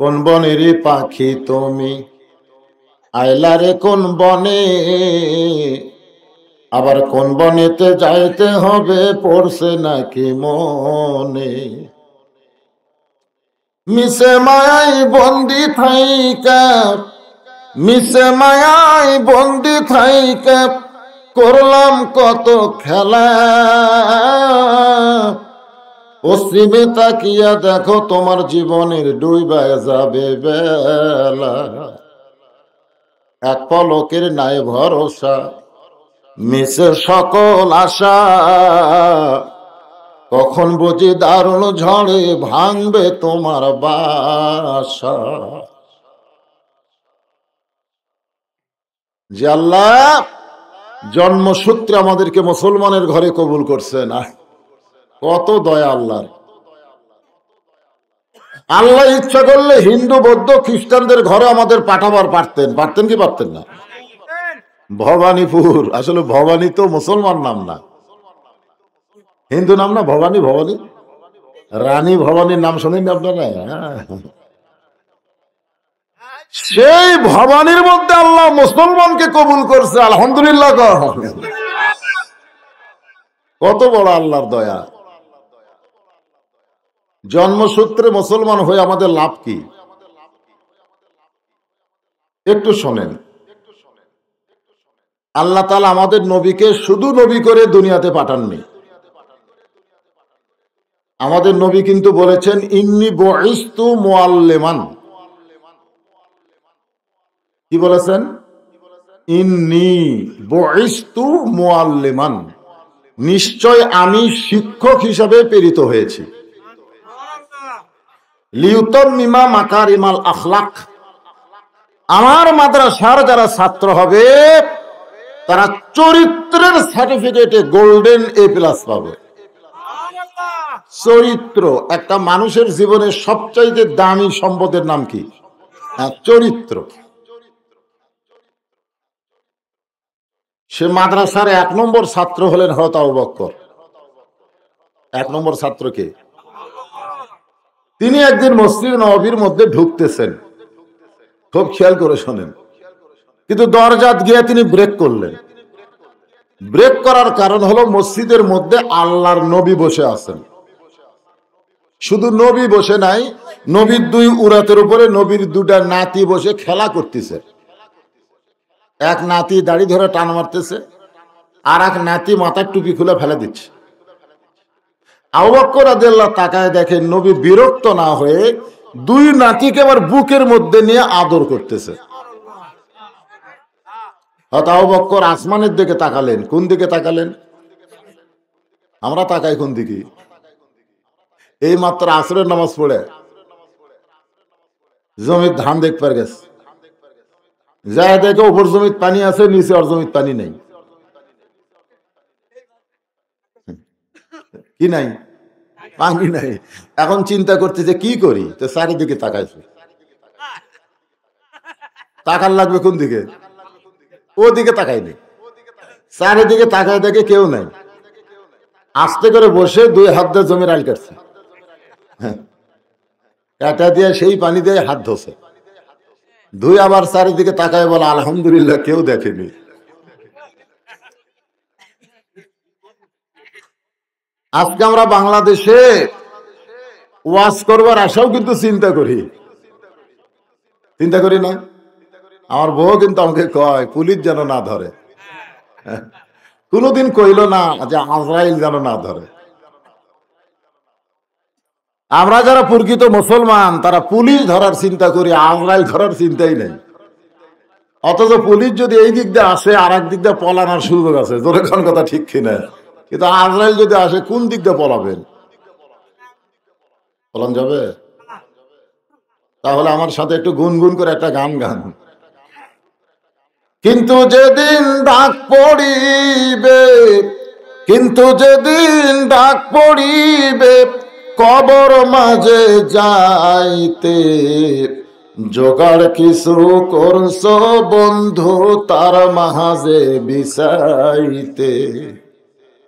কোন রে পাখি তুমি রে কোন বনে আবার কোন বনেতে যাইতে হবে পড়ছে নাকি মনে মিশে মায়াই বন্দি থাইকা মিশে মায়াই বন্দি থাইকা করলাম কত খেলা পশ্চিমে তাকিয়া দেখো তোমার জীবনের ডুইবা যাবে বেলা এক পলকের নাই ভরসা মিশে সকল আশা কখন বুঝি দারুণ ঝড়ে ভাঙবে তোমার বাসা জাল্লা জন্মসূত্রে আমাদেরকে মুসলমানের ঘরে কবুল করছে না কত দয়া আল্লাহর আল্লাহ ইচ্ছা করলে হিন্দু বৌদ্ধ খ্রিস্টানদের ঘরে আমাদের পাঠাবার পারতেন পারতেন কি পারতেন না ভবানীপুর আসলে ভবানী তো মুসলমান নাম না হিন্দু নাম না ভবানী ভবানী রানী ভবানীর নাম শোনেননি আপনারা সেই ভবানীর মধ্যে আল্লাহ মুসলমানকে কবুল করছে আলহামদুলিল্লাহ কত বড় আল্লাহর দয়া জন্মসূত্রে মুসলমান হয়ে আমাদের লাভ কি একটু শোনেন আল্লাহ তালা আমাদের নবীকে শুধু নবী করে দুনিয়াতে পাঠাননি আমাদের নবী কিন্তু বলেছেন ইন্নি বয়স্তু মোয়াল্লেমান কি বলেছেন ইন্নি বয়স্তু মোয়াল্লেমান নিশ্চয় আমি শিক্ষক হিসাবে প্রেরিত হয়েছি লিউতম মিমা মাকার ইমাল আখলাক আমার মাদ্রাসার যারা ছাত্র হবে তারা চরিত্রের সার্টিফিকেটে গোল্ডেন এ প্লাস পাবে চরিত্র একটা মানুষের জীবনের সবচাইতে দামি সম্পদের নাম কি হ্যাঁ, চরিত্র সে মাদ্রাসার এক নম্বর ছাত্র হলেন হতা বক্কর এক নম্বর ছাত্রকে তিনি একদিন মসজিদ নবীর মধ্যে ঢুকতেছেন খুব খেয়াল করে শোনেন কিন্তু দরজাত গিয়ে তিনি ব্রেক করলেন ব্রেক করার কারণ হলো মসজিদের মধ্যে আল্লাহর নবী বসে আছেন শুধু নবী বসে নাই নবীর দুই উড়াতের উপরে নবীর দুটা নাতি বসে খেলা করতেছে এক নাতি দাড়ি ধরে টান মারতেছে আর এক নাতি মাথার টুপি খুলে ফেলে দিচ্ছে আবাক্কর আদেল্লাহ তাকায় দেখেন নবী বিরক্ত না হয়ে দুই নাতিকে আবার বুকের মধ্যে নিয়ে আদর করতেছে হয়তো আবাক্কর আসমানের দিকে তাকালেন কোন দিকে তাকালেন আমরা তাকাই কোন দিকে এই মাত্র আসরের নামাজ পড়ে জমির ধান দেখবার গেছে যা দেখে ওপর জমির পানি আছে নিচে অর জমির পানি নেই কি নাই পানি নাই এখন চিন্তা করতে যে কি করি তো চারিদিকে তাকাইছে তাকার লাগবে কোন দিকে ওদিকে তাকাইনি চারিদিকে তাকায় দেখে কেউ নাই আস্তে করে বসে দুই হাত দিয়ে জমির আল কাটছে এটা হ্যাঁ। দিয়ে সেই পানি দিয়ে হাত ধোছে দুই আবার চারিদিকে তাকায় বলে আলহামদুলিল্লাহ কেউ দেখেনি আজকে আমরা বাংলাদেশে ওয়াজ করবার আশাও কিন্তু চিন্তা করি চিন্তা করি না আমার বউ কিন্তু আমাকে কয় পুলিশ যেন না ধরে কোনোদিন কইল না যে আজরাইল যেন না ধরে আমরা যারা প্রকৃত মুসলমান তারা পুলিশ ধরার চিন্তা করি আজরাইল ধরার চিন্তাই নেই অথচ পুলিশ যদি এই দিক দিয়ে আসে আর এক দিক দিয়ে পলানোর সুযোগ আছে জোরে কথা ঠিক কিনা কিন্তু আজরাইল যদি আসে কোন দিক দিয়ে পলাবেন পলান যাবে তাহলে আমার সাথে একটু গুনগুন করে একটা গান গান কিন্তু যেদিন ডাক পড়িবে কিন্তু যেদিন ডাক পড়িবে কবর মাঝে যাইতে জোগাড় কিছু করছ বন্ধু তার মাঝে বিষাইতে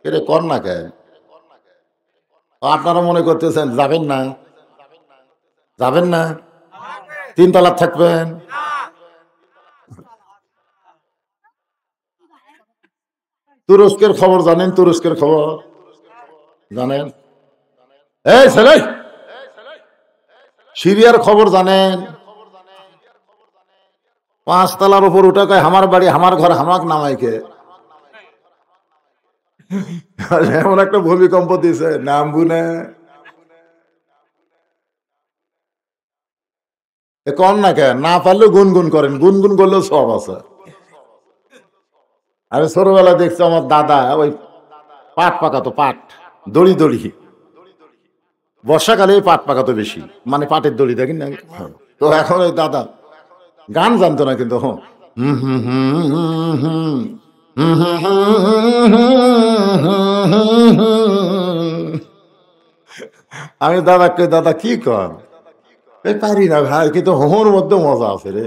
এটা কর না কে আপনারা মনে করতেছেন যাবেন না যাবেন না তিন তিনতলা থাকবেন তুরস্কের খবর জানেন তুরস্কের খবর জানেন এই ছেলে সিরিয়ার খবর জানেন পাঁচ তলার উপর উঠে কয় আমার বাড়ি আমার ঘর হামাক নামাইকে এমন একটা ভূমিকম্প দিয়েছে নাম গুনে কর না কে না পারলে গুনগুন করেন গুনগুন করলেও সব আছে আরে ছোটবেলা দেখছি আমার দাদা ওই পাট পাকাতো পাট দড়ি দড়ি বর্ষাকালে পাট পাকাতো বেশি মানে পাটের দড়ি দেখেন না তো এখন ওই দাদা গান জানতো না কিন্তু হ্যাঁ। হুম হুম হুম হুম হুম আমি দাদা কে দাদা কি কর পারি না ভাই কিন্তু হোহর মধ্যে মজা আছে রে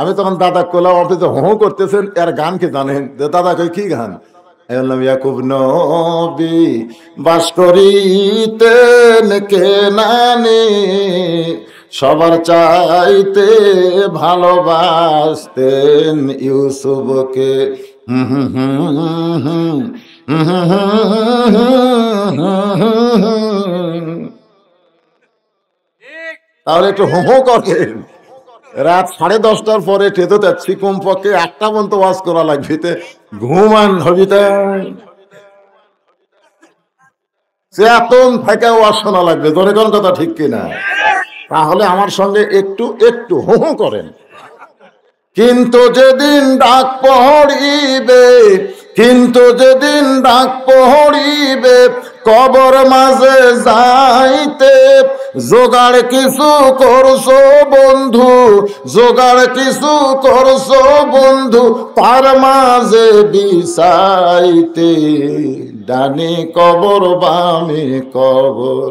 আমি তখন দাদা কোলাম আপনি তো হো করতেছেন এর গান কি জানেন দাদা কই কি গান ইয়াকুব নবী বাস করিতেন কে নানি সবার চাইতে ভালোবাসতেন ইউসুফকে তাহলে একটু হোম হো রাত সাড়ে দশটার পরে টেতে যাচ্ছি কমপক্ষে একটা পর্যন্ত ওয়াজ করা লাগবে ঘুমান হবিতে চেতন থেকে ওয়াজ শোনা লাগবে ধরে কোন কথা ঠিক কিনা তাহলে আমার সঙ্গে একটু একটু হো করেন কিন্তু যেদিন ডাক পহরিবে কিন্তু যেদিন ডাক পহরিবে কবর মাঝে যাইতে জোগাড় কিছু করছো বন্ধু জোগাড় কিছু করছো বন্ধু তার মাঝে বিষাইতে ডানে কবর বামে কবর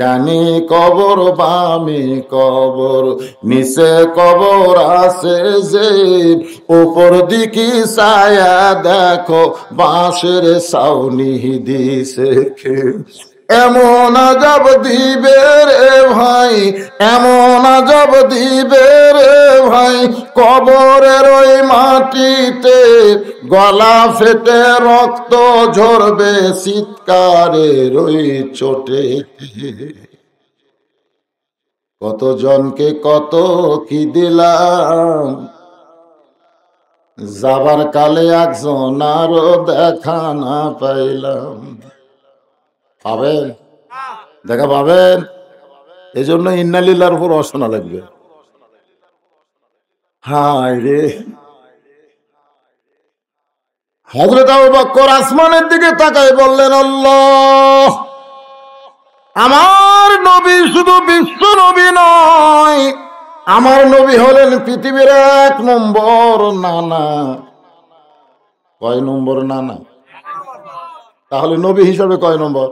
ডানে কবর বামে কবর নিচে কবর আছে যে উপর দিকে ছায়া দেখো বাঁশের সাউনি দিছে এমন আজব দিবে রে ভাই এমন আজব দিবে রে ভাই কবরের ওই মাটিতে গলা ফেটে রক্ত ঝরবে শীতকারের ওই চোটে কতজনকে কত কি দিলাম যাবার কালে একজন আরো দেখা না পাইলাম পাবেন দেখা পাবেন এই জন্য ইন্নালিল্লার উপর অসনা লাগবে হায় রে হজরত বক্কর আসমানের দিকে তাকাই বললেন আল্লাহ আমার নবী শুধু বিশ্ব নবী নয় আমার নবী হলেন পৃথিবীর এক নম্বর নানা কয় নম্বর নানা তাহলে নবী হিসাবে কয় নম্বর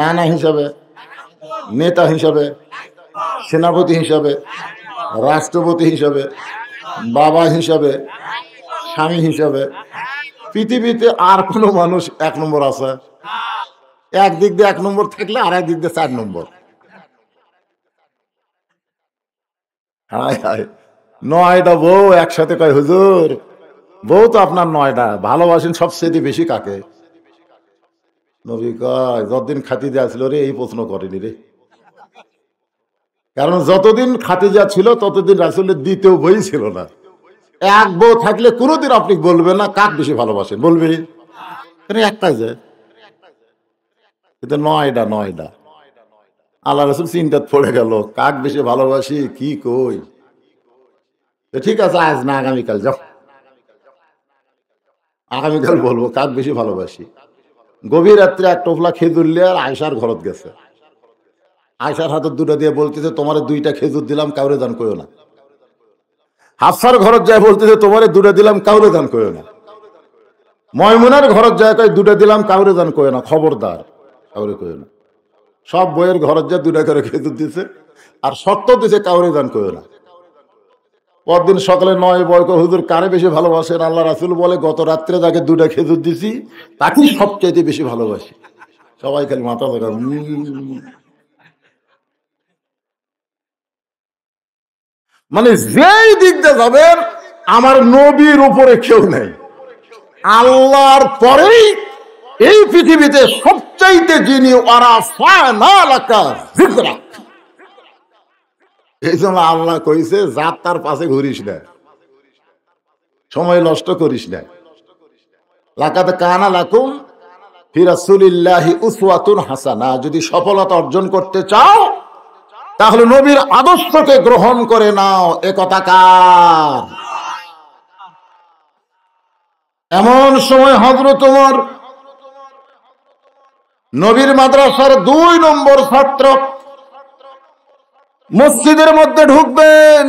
নানা হিসাবে নেতা হিসাবে সেনাপতি হিসাবে রাষ্ট্রপতি হিসাবে বাবা হিসাবে স্বামী হিসাবে পৃথিবীতে আর কোনো মানুষ এক নম্বর আছে এক দিক দিয়ে এক নম্বর থাকলে আর এক দিক দিয়ে চার নম্বর হায় হায় নয়টা বউ একসাথে কয় হুজুর বউ তো আপনার নয়টা ভালোবাসেন সবচেয়ে বেশি কাকে নবী কয় যতদিন খাতিজা ছিল রে এই প্রশ্ন করেনি রে কারণ যতদিন খাতিজা ছিল ততদিন রাসুলের দ্বিতীয় বই ছিল না এক বউ থাকলে কোনোদিন আপনি বলবেন না কাক বেশি ভালোবাসেন বলবে একটা যে কিন্তু নয়ডা নয়টা আল্লাহ রসুল চিন্তাত পড়ে গেল কাক বেশি ভালোবাসি কি কই ঠিক আছে আজ না আগামীকাল যাও আগামীকাল বলবো কাক বেশি ভালোবাসি গভীর রাত্রে এক টোফলা খেজুর নিয়ে আর আয়সার ঘরত গেছে আয়সার হাতে দুটো দিয়ে বলতেছে তোমার দুইটা খেজুর দিলাম কাউরে দান করিও না হাফসার ঘরত যায় বলতেছে তোমার দুটা দিলাম কাউরে দান করিও না ময়মুনার ঘরত যায় কয় দুটা দিলাম কাউরে দান করিও না খবরদার কাউরে করিও না সব বইয়ের ঘরত যায় দুটা করে খেজুর দিছে আর শর্ত দিছে কাউরে দান করিও না পরদিন সকালে নয় বয়কর হুজুর কারে বেশি ভালোবাসেন আল্লাহ রাসুল বলে গত রাত্রে তাকে দুটা খেজুর দিছি তাকেই সবচাইতে বেশি ভালোবাসি সবাই খালি মাথা দেখা মানে যেই দিকটা যাবেন আমার নবীর উপরে কেউ নেই আল্লাহর পরেই এই পৃথিবীতে সবচাইতে যিনি ওরা ফায়না এলাকা এই জন্য আল্লাহ কইছে তার পাশে ঘুরিস না সময় নষ্ট করিস না লাকাতে কানা লাকুম যদি সফলতা অর্জন করতে চাও তাহলে নবীর আদর্শকে গ্রহণ করে নাও এ কথা কার এমন সময় হজরত তোমার নবীর মাদ্রাসার দুই নম্বর ছাত্র মসজিদের মধ্যে ঢুকবেন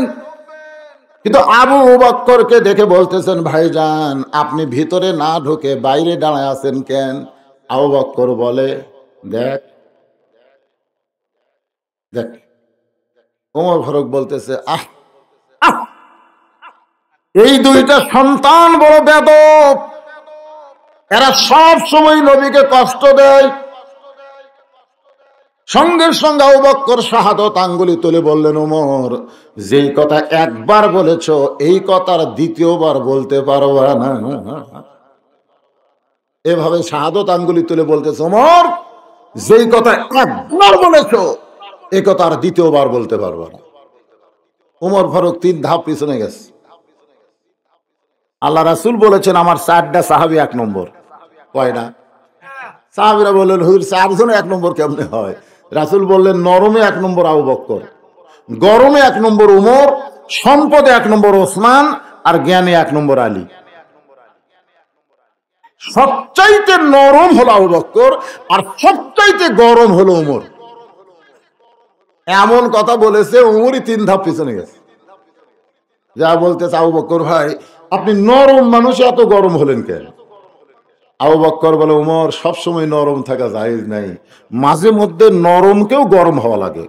কিন্তু আবু বক্করকে দেখে বলতেছেন ভাইজান আপনি ভিতরে না ঢুকে বাইরে দাঁড়ায় আছেন কেন আবু বক্কর বলে দেখ দেখ ওমর বলতেছে আহ এই দুইটা সন্তান বড় বেদব এরা সব সময় নবীকে কষ্ট দেয় সঙ্গে সঙ্গে অবক্কর শাহাদত আঙ্গুলি তুলে বললেন ওমর যে কথা একবার বলেছ এই কথার দ্বিতীয়বার বলতে পারবা না এভাবে শাহাদত আঙ্গুলি তুলে বলতেছ ওমর যেই কথা একবার বলেছ এ কথা আর দ্বিতীয়বার বলতে পারবা না ওমর ফারুক তিন ধাপ পিছনে গেছে আল্লাহ রাসুল বলেছেন আমার চারটা সাহাবি এক নম্বর কয়না সাহাবিরা বললেন হুজুর চারজন এক নম্বর কেমনে হয় রাসুল বললেন নরমে এক নম্বর আবু বক্কর গরমে এক নম্বর উমর সম্পদে এক নম্বর ওসমান আর জ্ঞানে এক নম্বর আলী সবচাইতে নরম হলো আবু বক্কর আর সবচাইতে গরম হলো উমর এমন কথা বলেছে উমরই তিন ধাপ পিছনে গেছে যা বলতেছে আবু বক্কর ভাই আপনি নরম মানুষ এত গরম হলেন কেন আবু বক্কর বলে উমর সবসময় নরম থাকা যায় নাই মাঝে মধ্যে নরমকেও গরম হওয়া লাগে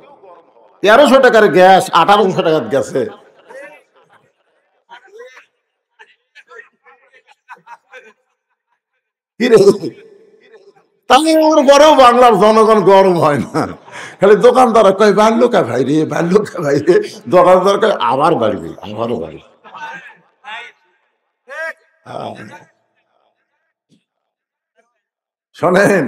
তেরোশো টাকার গ্যাস আঠারোশো টাকার গ্যাসে বাংলার জনগণ গরম হয় না খালি দোকানদার কয় বাল্যকা ভাই রে বাল্যকা ভাই রে দোকানদার কয় আবার বাড়বে আবারও বাড়বে শোনেন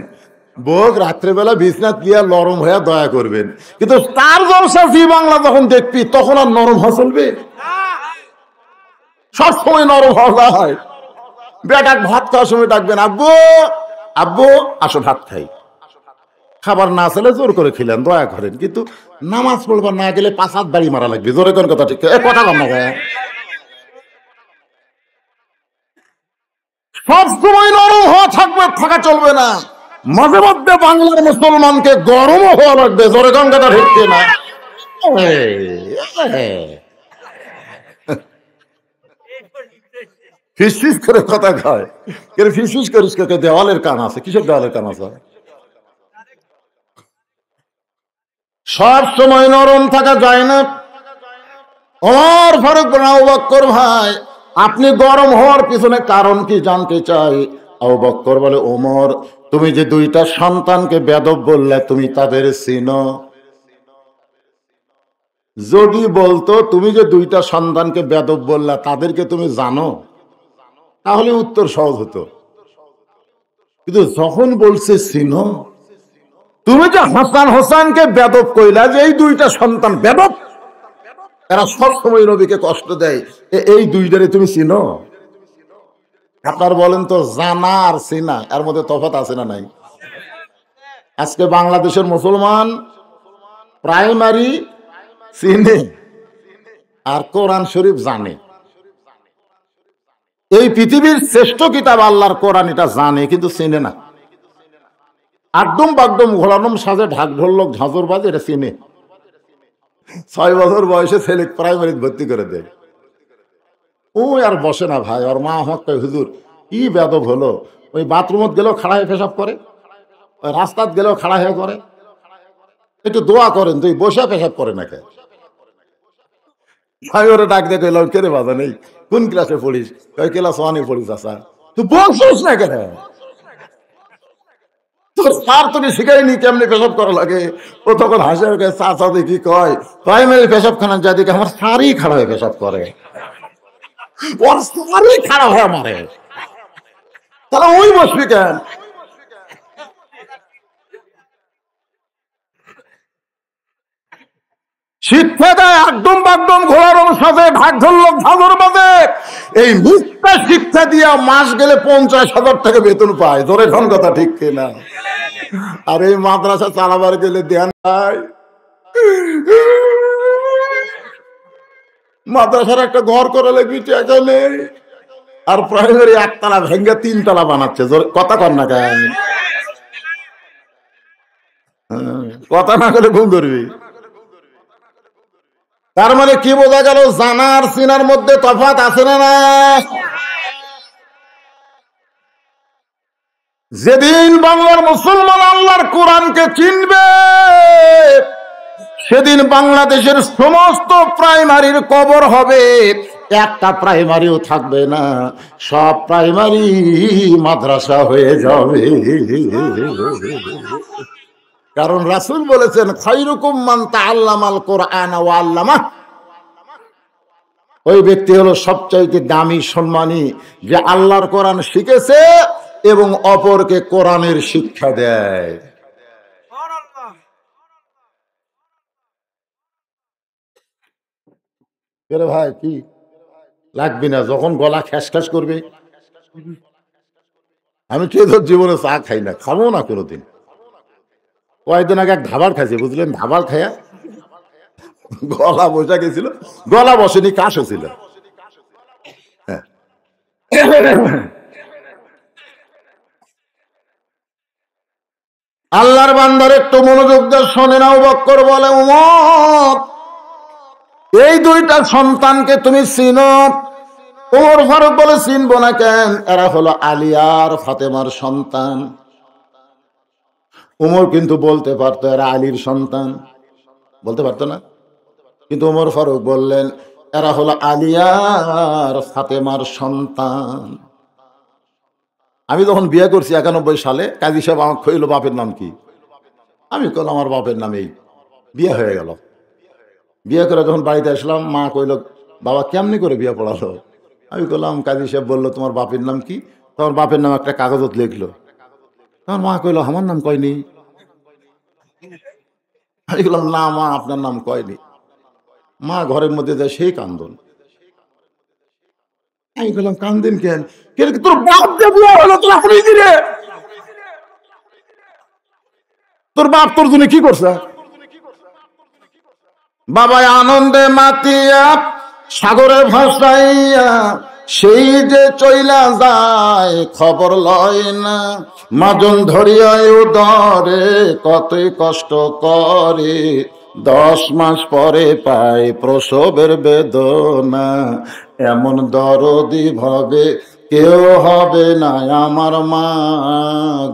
বোক রাত্রেবেলা বিছনাথ গিয়া নরম হইয়া দয়া করবেন কিন্তু তার জলসা জি বাংলা যখন দেখবি তখন আর নরম হাসলবে সবসময় নরম হওয়া হয় বেটা ভাত খাওয়ার সময় ডাকবেন আব্বু আব্বু আসো ভাত খাই খাবার না আসলে জোর করে খেলেন দয়া করেন কিন্তু নামাজ পড়বার না গেলে পাঁচ হাত বাড়ি মারা লাগবে জোরে কোন কথা ঠিক কথা কম না সবসময় নরম হওয়া থাকবে থাকা চলবে না মাঝে মধ্যে বাংলার মুসলমানকে গরম হওয়া লাগবে জোরে গঙ্গাটা ঢুকছে না ফিসফিস করে কথা খায় কেন ফিসফিস করিস কে দেওয়ালের কান আছে কিসের দেওয়ালের কান আছে সব সময় নরম থাকা যায় না আমার ফারুক বকর ভাই আপনি গরম হওয়ার পিছনে কারণ কি জানতে চাই আবু বলে ওমর তুমি যে দুইটা সন্তানকে বেদব বললে তুমি তাদের চিন যদি বলতো তুমি যে দুইটা সন্তানকে বেদব বললে তাদেরকে তুমি জানো তাহলে উত্তর সহজ হতো কিন্তু যখন বলছে চিন তুমি যে হাসান হোসানকে বেদব কইলা যে এই দুইটা সন্তান বেদব এরা সবসময় নবীকে কষ্ট দেয় এই দুইটারে তুমি চিনো আপনার বলেন তো জানা আর চিনা এর মধ্যে তফাত আছে না নাই আজকে বাংলাদেশের মুসলমান প্রাইমারি চিনে আর কোরআন শরীফ জানে এই পৃথিবীর শ্রেষ্ঠ কিতাব আল্লাহর কোরআন এটা জানে কিন্তু চিনে না আড্ডম বাগডম ঘোলানম সাজে ঢাক ঢোল লোক ঝাঁজর বাজে এটা চিনে ছয় বছর বয়সে ছেলে প্রাইমারিতে ভর্তি করে দেয় ও আর বসে না ভাই ওর মা আমাকে হুজুর ই বেদব হলো ওই বাথরুমত গেলেও খাড়া হয়ে পেশাব করে ওই রাস্তাত গেলেও খাড়া হয়ে করে একটু দোয়া করেন তুই বসে পেশাব করে না কে ভাই ওরা ডাক দেখে লড়কে রে নেই কোন ক্লাসে পড়িস ওই ক্লাস ওয়ানে পড়িস আসা আচ্ছা। তুই বসছিস না কেন স্যার তুমি শিখাই নি কেমনি পেশাব করা লাগে ও তখন হাসে ওকে কয় প্রাইমারি পেশাবখানা যা আমার খারাপ হয়ে পেশাব করে ওর খারাপ তাহলে ওই বসবি কেন শিক্ষা দেয় একদম বাগদম ঘোড়ার সাথে ভাগ ধরল ভাগর বাজে এই মুক্তা শিক্ষা দিয়া মাস গেলে পঞ্চাশ হাজার টাকা বেতন পায় ধরে ধন কথা ঠিক কিনা আর এই মাদ্রাসা চালাবার গেলে ধ্যান নাই মাদ্রাসার একটা ঘর করে লাগবি টাকা নেই আর প্রাইমারি একতলা ভেঙ্গে তিনতলা বানাচ্ছে কথা কর না কেন কথা না করে ঘুম করবি তার মানে কি বোঝা গেল জানার সিনার মধ্যে তফাত আছে না না যেদিন বাংলার মুসলমান আল্লাহর কোরআনকে চিনবে সেদিন বাংলাদেশের সমস্ত প্রাইমারির কবর হবে একটা প্রাইমারিও থাকবে না সব প্রাইমারি মাদ্রাসা হয়ে যাবে কারণ রাসুল বলেছেন খৈরকুম মান্তা আল্লামাল কোরআন ও আল্লামা ওই ব্যক্তি হলো সবচাইতে দামি সম্মানী যে আল্লাহর কোরআন শিখেছে এবং অপরকে কোরআনের শিক্ষা দেয় ভাই কি লাগবি না যখন গলা খ্যাস খ্যাস করবে আমি কে তোর জীবনে চা খাই না খাবো না কোনোদিন কয়েকদিন আগে এক ধাবার খাইছে বুঝলেন ধাবার খাইয়া গলা বসা গেছিল গলা বসেনি কাশ হয়েছিল হ্যাঁ আল্লাহর বান্দার একটু মনোযোগ দিয়ে শোনে না বক্কর বলে এই দুইটা সন্তানকে তুমি চিনো ওমর ফারুক বলে চিনব না কেন এরা হলো আলিয়ার ফাতেমার সন্তান উমর কিন্তু বলতে পারতো এরা আলীর সন্তান বলতে পারতো না কিন্তু উমর ফারুক বললেন এরা হলো আলিয়ার ফাতেমার সন্তান আমি তখন বিয়ে করছি একানব্বই সালে কাজী সাহেব আমার খইল বাপের নাম কি আমি কল আমার বাপের নামেই বিয়ে হয়ে গেল বিয়ে করে যখন বাড়িতে আসলাম মা কইল বাবা কেমনি করে বিয়ে পড়ালো আমি কলাম কাজী সাহেব বললো তোমার বাপের নাম কি তোমার বাপের নাম একটা কাগজত লিখলো তোমার মা কইল আমার নাম কয়নি আমি বললাম না মা আপনার নাম কয়নি মা ঘরের মধ্যে যায় সেই কান্দন আমি বললাম কান্দেন কেন কেন তোর বাপ যে বিয়ে হলো তোর আপনি দিলে তোর বাপ তোর জন্য কি করছে বাবা আনন্দে মাতিয়া সাগরে ভাসাইয়া সেই যে চইলা যায় খবর লয় না মাজন ধরিয়ায় উদরে কতই কষ্ট করে দশ মাস পরে পায় প্রসবের বেদনা এমন দরদি ভাবে কেউ হবে না আমার মা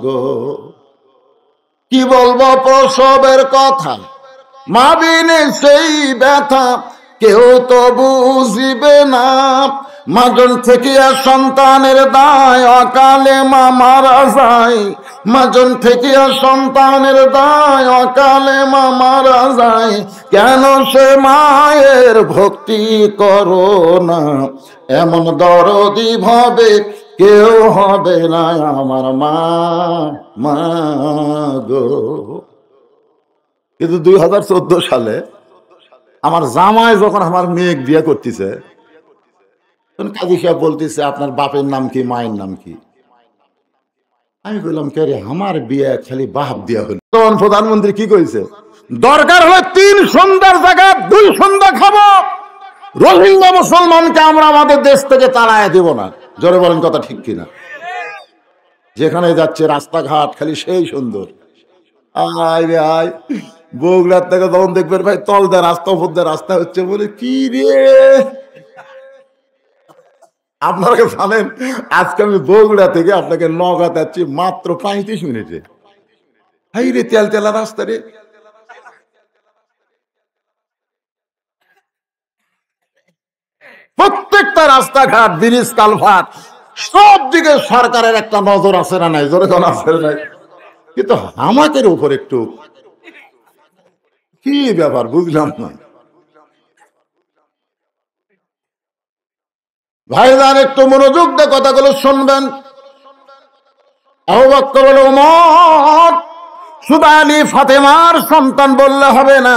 গো কি বলবো প্রসবের কথা মা বিনে সেই ব্যথা কেউ তো বুঝিবে না মাজন থেকে সন্তানের দায় অকালে মা মারা যায় মাজন থেকে সন্তানের দায় অকালে মা মারা যায় কেন সে মায়ের ভক্তি করো না এমন দরদি ভাবে কেউ হবে না আমার মা মা গো কিন্তু দুই সালে আমার জামাই যখন আমার মেয়ে বিয়ে করতেছে কাজী সাহেব বলতেছে আপনার বাপের নাম কি মায়ের নাম কি আমি বললাম কে রে আমার বিয়ে খালি বাপ দিয়া হলো তখন প্রধানমন্ত্রী কি কইছে দরকার হলে তিন সন্ধ্যার জায়গা দুই সন্ধ্যা খাবো রোহিঙ্গা মুসলমানকে আমরা আমাদের দেশ থেকে তাড়ায় দেব না জোরে বলেন কথা ঠিক কিনা যেখানে যাচ্ছে রাস্তাঘাট খালি সেই সুন্দর আয় রে আয় বগুড়ার থেকে তখন দেখবেন ভাই তল দেয় রাস্তা উপর দেয় রাস্তা হচ্ছে বলে কি রে আপনারা জানেন আজকে আমি বগুড়া থেকে আপনাকে নগা যাচ্ছি মাত্র পঁয়ত্রিশ মিনিটে হাই রে তেল তেলা রাস্তা রে প্রত্যেকটা রাস্তাঘাট ব্রিজ কালভার সব দিকে সরকারের একটা নজর আছে না নাই জোরে জন আছে নাই কিন্তু আমাদের উপর একটু কি ব্যাপার বুঝলাম না ভাইজান একটু মনোযোগ দিয়ে কথাগুলো শুনবেন সুবানি ফাতেমার সন্তান বললে হবে না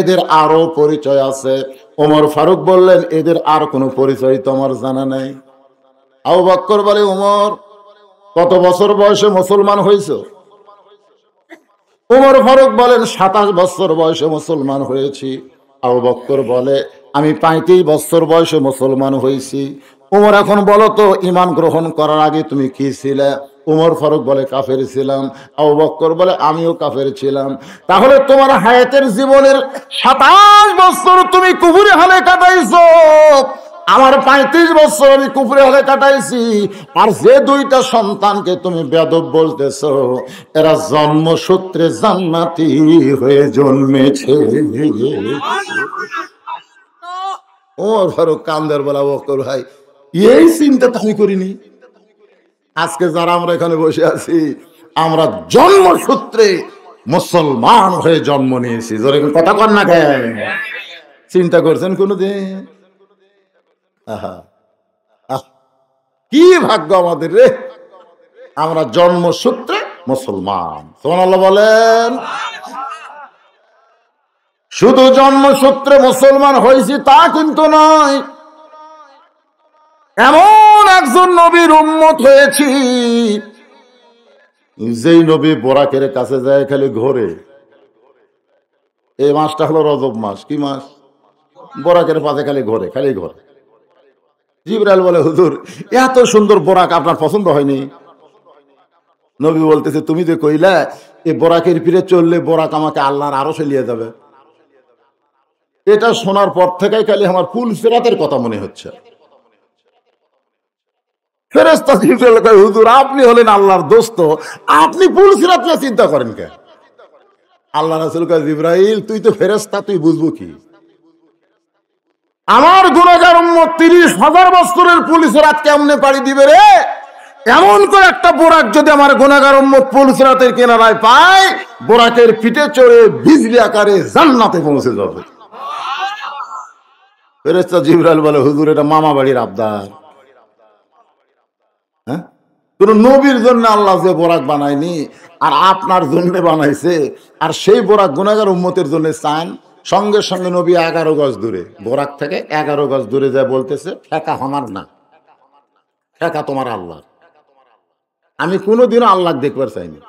এদের আরো পরিচয় আছে ওমর ফারুক বললেন এদের আর কোনো পরিচয় তোমার জানা নাই আবু বক্কর বলে ওমর কত বছর বয়সে মুসলমান হয়েছে উমর ফারুক বলেন সাতাশ বছর বয়সে মুসলমান হয়েছি আবু বক্কর বলে আমি পঁয়ত্রিশ বছর বয়সে মুসলমান হয়েছি উমর এখন বলো তো ইমান গ্রহণ করার আগে তুমি কি ছিলে উমর ফারুক বলে কাফের ছিলাম আবু বক্কর বলে আমিও কাফের ছিলাম তাহলে তোমার হায়াতের জীবনের সাতাশ বছর তুমি কুহুরে হলে কাটাইছো আমার পঁয়ত্রিশ বছর আমি কুপুরে হলে কাটাইছি আর যে দুইটা সন্তানকে তুমি বেদব বলতেছ এরা জন্মসূত্রে জান্নাতি হয়ে জন্মেছে ওর ফারুক কান্দার বলা বকর ভাই এই চিন্তা তো আমি করিনি আজকে যারা আমরা এখানে বসে আছি আমরা জন্ম সূত্রে মুসলমান হয়ে জন্ম নিয়েছি জোরে কথা কর না কেন চিন্তা করছেন কোনোদিন আহা কি ভাগ্য আমাদের রে আমরা জন্মসূত্রে মুসলমান সোমানাল্লাহ বলেন শুধু জন্মসূত্রে মুসলমান হয়েছি তা কিন্তু নয় এমন একজন নবীর উন্মত হয়েছি যেই নবী বরাকের কাছে যায় খালি ঘোরে এই মাসটা হলো রজব মাস কি মাস বরাকের পাশে খালি ঘোরে খালি ঘোরে জিবরাল বলে হুজুর এত সুন্দর বোরাক আপনার পছন্দ হয়নি নবী বলতেছে তুমি যে কইলে এই বোরাকের ফিরে চললে বোরাক আমাকে আল্লাহর আরো চলিয়ে যাবে এটা শোনার পর থেকেই খালি আমার ফুল ফেরাতের কথা মনে হচ্ছে ফেরেস্তা হুজুর আপনি হলেন আল্লাহর দোস্ত আপনি চিন্তা করেন কে আল্লাহ রাসুল ইব্রাহিম তুই তো ফেরেস্তা তুই বুঝবো কি আমার গুণাগার তিরিশ হাজার বছরের পুলিশের হাত কেমনে পাড়ি দিবে রে এমন করে একটা বোরাক যদি আমার গুণাগার পুলিশের কেনারায় পায় বোরাকের পিঠে চড়ে বিজলি আকারে জান্নাতে পৌঁছে যাবে ফেরেস্তা জিবরাল বলে হুজুর এটা মামা বাড়ির আবদার হ্যাঁ নবীর জন্য আল্লাহ যে বোরাক বানায়নি আর আপনার জন্য বানাইছে আর সেই বোরাক গুনাগার উম্মতের জন্য চান সঙ্গে সঙ্গে নবী এগারো গজ দূরে বোরাক থেকে এগারো গজ দূরে যা বলতেছে ফেঁকা হমার না ফেঁকা তোমার আল্লাহ আমি কোনোদিনও আল্লাহ দেখবার চাইনি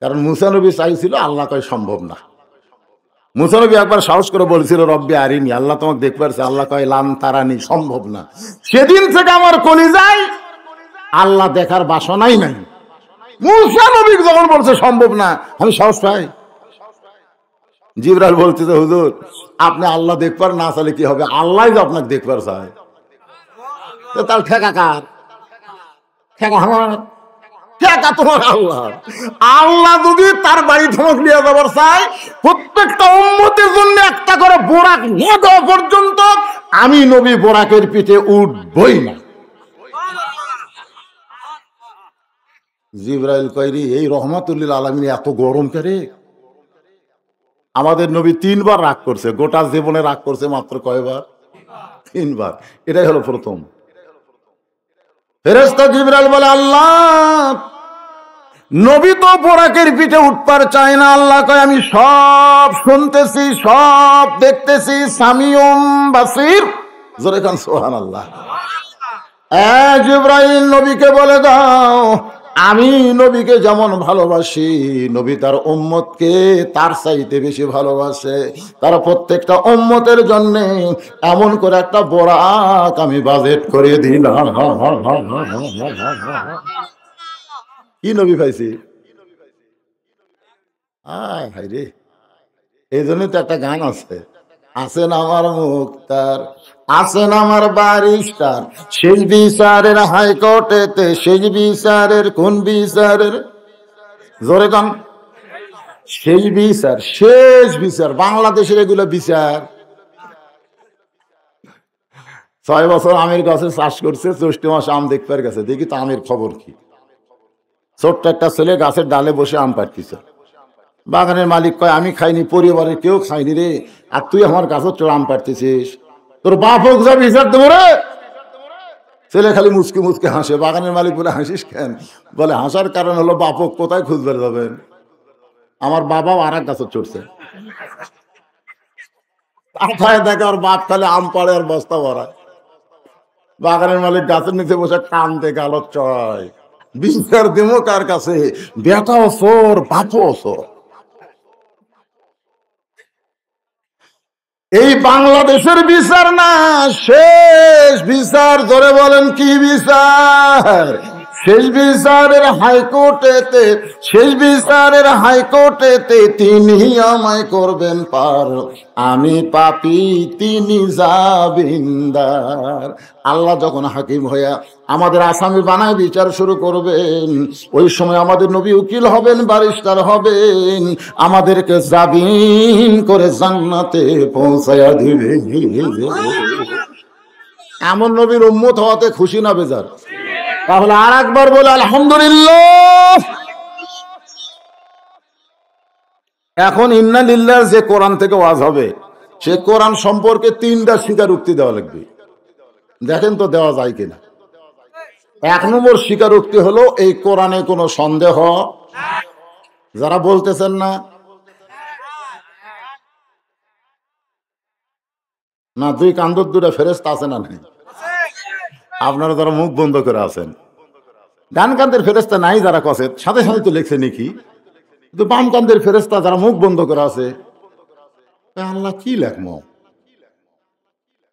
কারণ মুসানবী চাইছিল আল্লাহ কয় সম্ভব না মুসলবি একবার সাহস করে বলছিল রব্বি আরিনি আল্লাহ তোমাকে দেখতে আল্লাহ কয় লান তারানি সম্ভব না সেদিন থেকে আমার কলিজায় আল্লাহ দেখার বাসনাই নাই যখন বলছে সম্ভব না আমি সাহস পাই জিবরাল বলছে যে হুজুর আপনি আল্লাহ দেখবার না চালে কি হবে আল্লাহ আপনাকে দেখবার চায় তো তার ঠেকা কার ঠেকা আমার ঠেকা তোমার আল্লাহ আল্লাহ যদি তার বাড়ি ধমক নিয়ে যাবার চাই প্রত্যেকটা উন্মতির জন্য একটা করে বোরাক নিয়ে দেওয়া পর্যন্ত আমি নবী বোরাকের পিঠে উঠবই না জিব্রাইল কয়রি এই রহমাতুল্লিল আলমিন এত গরম করে আমাদের নবী তিনবার রাগ করছে গোটা জীবনে রাগ করছে মাত্র কয়বার তিনবার এটাই হলো প্রথম ফেরেস্তা জিবরাল বলে আল্লাহ নবী তো পোড়াকের পিঠে উঠবার চায় না আল্লাহ কয় আমি সব শুনতেছি সব দেখতেছি সামিয়ম বাসির জোরে খান সোহান আল্লাহ জিব্রাইল নবীকে বলে দাও আমি নবীকে যেমন ভালোবাসি নবী তার উম্মতকে তার চাইতে বেশি ভালোবাসে তার প্রত্যেকটা উম্মতের জন্য এমন করে একটা বরাক আমি বাজেট করে দিলাম কি নবী ভাইছি ভাই রে এই জন্যই তো একটা গান আছে আছে না আমার মুখ তার আছেন আমার বারিস্টার শেষ বিচারের হাইকোর্টেতে শেষ বিচারের কোন বিচারের জোরে গান শেষ বিচার শেষ বিচার বাংলাদেশের এগুলো বিচার ছয় বছর আমের কাছে চাষ করছে ষষ্ঠ মাস আম দেখবার গেছে দেখি তো আমের খবর কি ছোট্ট একটা ছেলে গাছের ডালে বসে আম পাঠিয়েছে বাগানের মালিক কয় আমি খাইনি পরিবারের কেউ খাইনি রে আর তুই আমার গাছের আম পাড়তেছিস তোর বাপ হোক যাবি হিসাব দেবো রে ছেলে খালি মুচকে মুচকে হাসে বাগানের মালিক বলে হাসিস কেন বলে হাসার কারণ হলো বাপক কোথায় খুঁজবার যাবেন আমার বাবাও আর এক গাছ চড়ছে দেখে আর বাপ খালি আম পাড়ে আর বস্তা ভরায় বাগানের মালিক গাছের নিচে বসে কানতে গালত চয় বিচার দেবো কার কাছে বেটাও চোর বাপও চোর এই বাংলাদেশের বিচার না শেষ বিচার ধরে বলেন কি বিচার শেষ বিচারের হাইকোর্টেতে শেষ বিচারের হাইকোর্টেতে তিনি আমায় করবেন পার আমি পাপি তিনি জাবিন্দার আল্লাহ যখন হাকিম হইয়া আমাদের আসামি বানায় বিচার শুরু করবেন ওই সময় আমাদের নবী উকিল হবেন বারিস্টার হবেন আমাদেরকে জাবিন করে জান্নাতে পৌঁছাইয়া দিবেন এমন নবীর উম্মত হওয়াতে খুশি না বেজার তাহলে আর একবার বলে আলহামদুলিল্লাহ এখন ইন্নালিল্লাহ যে কোরআন থেকে ওয়াজ হবে সে কোরআন সম্পর্কে তিনটা স্বীকার উক্তি দেওয়া লাগবে দেখেন তো দেওয়া যায় কিনা এক নম্বর স্বীকার উক্তি হলো এই কোরআনে কোনো সন্দেহ যারা বলতেছেন না না দুই কান্দর দুটা ফেরেস্তা আছে না নাই আপনারা যারা মুখ বন্ধ করে আছেন ডান কান্দের ফেরেস্তা নাই যারা কষে সাথে সাথে তো লেখছে নাকি কিন্তু বাম কান্দের ফেরেস্তা যারা মুখ বন্ধ করে আছে আল্লাহ কি লেখম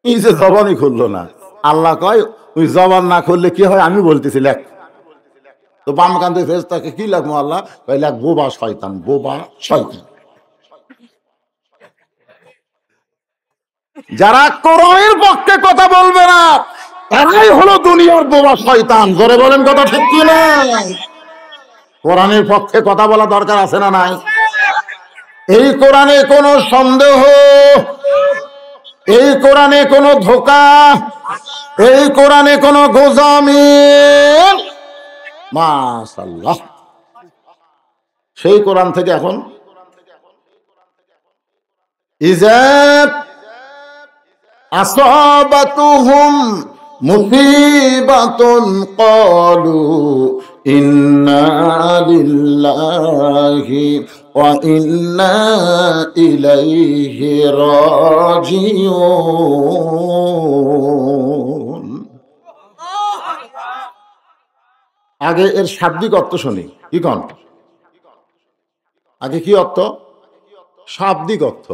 এই যে জবানই খুললো না আল্লাহ কয় ওই জবান না খুললে কি হয় আমি বলতেছি লেখ তো বাম কান্দের ফেরেস্তাকে কি লেখমো আল্লাহ কয় লেখ বোবা শয়তান বোবা শয়তান যারা কোরআনের পক্ষে কথা বলবে না তারাই হলো দুনিয়ার বোবা শয়তান জোরে বলেন কথা ঠিক কি না কোরআনের পক্ষে কথা বলা দরকার আছে না নাই এই কোরআনে কোনো সন্দেহ এই কোরআনে কোনো ধোকা এই কোরআনে কোনো গোজামি মাশাল্লাহ সেই কোরআন থেকে এখন ইজাত আসবাতুহুম مصيبة কলু إنا لله وإنا إليه راجعون আগে এর শাব্দিক অর্থ শুনি কি কন আগে কি অর্থ শাব্দিক অর্থ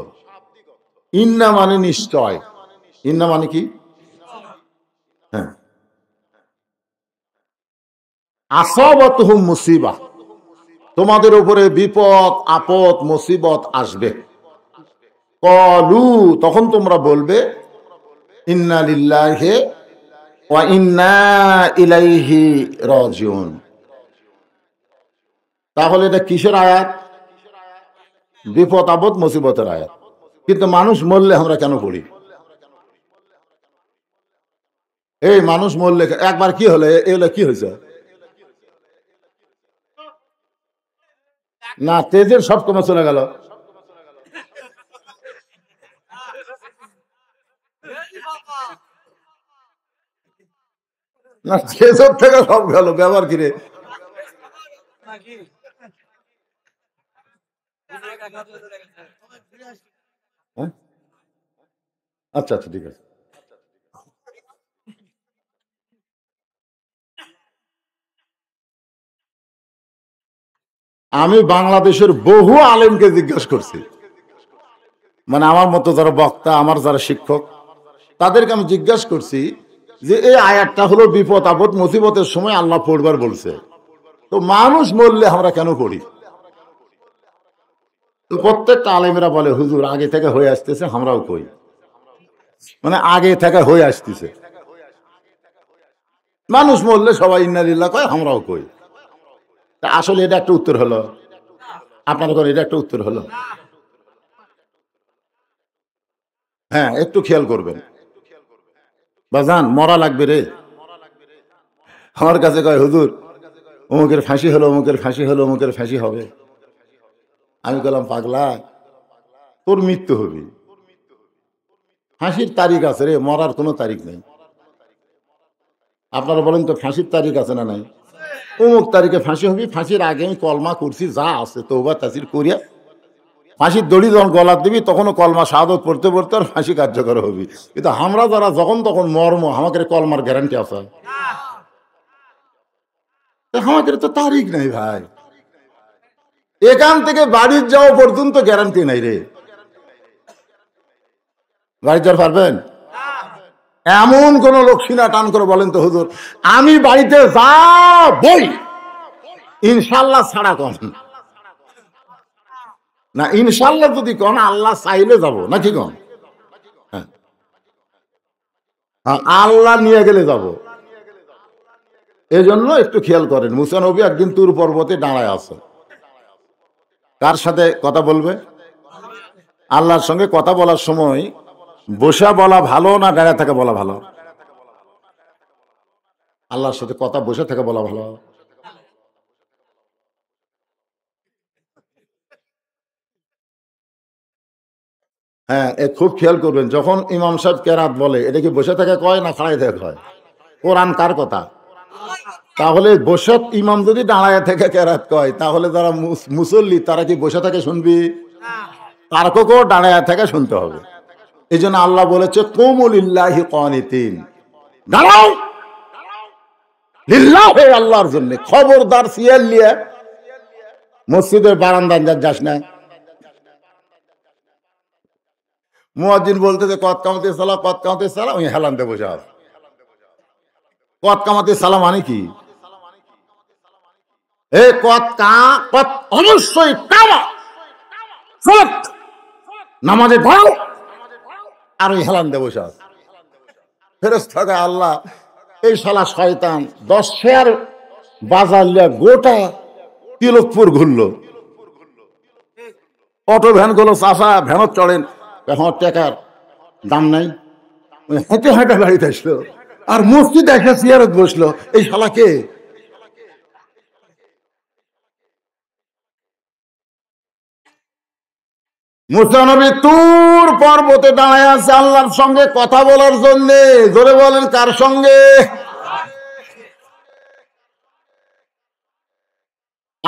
ইন্না মানে নিশ্চয় ইন্না মানে কি হ্যাঁ হুম মুসিবা তোমাদের উপরে বিপদ আপদ মুসিবত আসবে কলু তখন তোমরা বলবে ইন্না ইন্না ইলাইহি তাহলে এটা কিসের আয়াত বিপদ আপদ মুসিবতের আয়াত কিন্তু মানুষ মরলে আমরা কেন পড়ি এই মানুষ মরলে একবার কি হলে এলে কি হয়েছে না তেজের সব কমে চলে গেল না তেজের থেকে সব গেল ব্যবহার কিরে হ্যাঁ? আচ্ছা আচ্ছা ঠিক আছে আমি বাংলাদেশের বহু আলেমকে জিজ্ঞাসা করছি মানে আমার মতো যারা বক্তা আমার যারা শিক্ষক তাদেরকে আমি জিজ্ঞাসা করছি যে এই আয়াতটা হলো বিপদ আপদ মুসিবতের সময় আল্লাহ পড়বার বলছে তো মানুষ মরলে আমরা কেন পড়ি তো প্রত্যেকটা আলেমরা বলে হুজুর আগে থেকে হয়ে আসতেছে আমরাও কই মানে আগে থেকে হয়ে আসতেছে মানুষ মরলে সবাই ইন্নালিল্লা কয় আমরাও কই তা আসলে এটা একটা উত্তর হলো আপনার কোন এটা একটা উত্তর হলো হ্যাঁ একটু খেয়াল করবেন বা যান মরা লাগবে রে আমার কাছে কয় হুজুর অমুকের ফাঁসি হলো অমুকের ফাঁসি হলো অমুকের ফাঁসি হবে আমি বললাম পাগলা তোর মৃত্যু হবে ফাঁসির তারিখ আছে রে মরার কোনো তারিখ নেই আপনারা বলেন তো ফাঁসির তারিখ আছে না নাই অমুক তারিখে ফাঁসি হবি ফাঁসির আগে আমি কলমা করছি যা আছে তৌবা তাসির করিয়া ফাঁসির দড়ি যখন গলার দিবি তখনও কলমা সাদত পড়তে পড়তে আর ফাঁসি কার্যকর হবি কিন্তু আমরা যারা যখন তখন মর্ম আমাদের কলমার গ্যারান্টি আছে আমাদের তো তারিখ নাই ভাই এখান থেকে বাড়ির যাওয়া পর্যন্ত গ্যারান্টি নাই রে বাড়ির যাওয়া পারবেন এমন কোন লোক সিনা টান করে বলেন তো হুজুর আমি বাড়িতে যা বই ইনশাল্লাহ ছাড়া কম না ইনশাল্লাহ যদি কন আল্লাহ চাইলে যাব নাকি কন হ্যাঁ। হ্যাঁ, আল্লাহ নিয়ে গেলে যাব এজন্য একটু খেয়াল করেন মুসান নবী একদিন তুর পর্বতে দাঁড়ায় আছে কার সাথে কথা বলবে আল্লাহর সঙ্গে কথা বলার সময় বসা বলা ভালো না দাঁড়া থাকা বলা ভালো আল্লাহর সাথে কথা বসে থাকা বলা ভালো হ্যাঁ খুব খেয়াল করবেন যখন ইমাম সাহেব কেরাত বলে এটা কি বসে থাকে কয় না খাড়াই থাকে কয় কোরআন কার কথা তাহলে বসে ইমাম যদি দাঁড়ায় থেকে কেরাত কয় তাহলে যারা মুসল্লি তারা কি বসে থাকে শুনবি তার দাঁড়ায় থেকে শুনতে হবে এই জন্য আল্লাহ বলেছে কোমলিল্লাহি কনিতিন দাঁড়াও লিল্লাহ হয়ে আল্লাহর জন্য খবরদার সিয়াল নিয়ে মসজিদের বারান্দান যাস না মুয়াজিন কত কামাতে সালাম কত কামাতে সালা ওই হেলানতে বসে আস কত কামাতে মানে কি এ কত কা কত অবশ্যই কামা নামাজে পড়াও আর হেলান দেব সব থাকা আল্লাহ এই শালা শয়তান দশ শেয়ার বাজার লিয়া গোটা তিলকপুর ঘুরলো অটো ভ্যানগুলো চাষা ভ্যানত চড়েন এখন টেকার দাম নাই হেঁটে হেঁটে বাড়িতে আসলো আর মসজিদ দেখে চেয়ারত বসলো এই শালাকে মুসানবী তুর পর্বতে দাঁড়ায় আছে আল্লাহর সঙ্গে কথা বলার জন্য জোরে বলেন কার সঙ্গে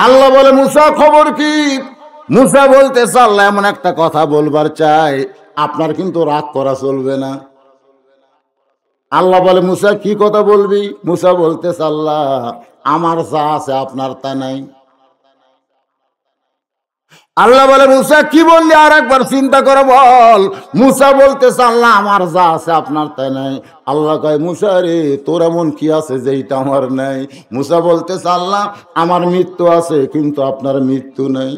আল্লাহ বলে মুসা খবর কি মুসা বলতে আল্লাহ এমন একটা কথা বলবার চাই আপনার কিন্তু রাগ করা চলবে না আল্লাহ বলে মুসা কি কথা বলবি মুসা বলতে আল্লাহ আমার যা আছে আপনার তা নাই আল্লাহ বলে মুসা কি বললি আর একবার চিন্তা করে বল মুসা বলতেছে আল্লাহ আমার যা আছে আপনার তাই নাই আল্লাহ কয় মুসা রে তোর এমন কি আছে যেইটা আমার নাই মুসা বলতেছে আল্লাহ আমার মৃত্যু আছে কিন্তু আপনার মৃত্যু নেই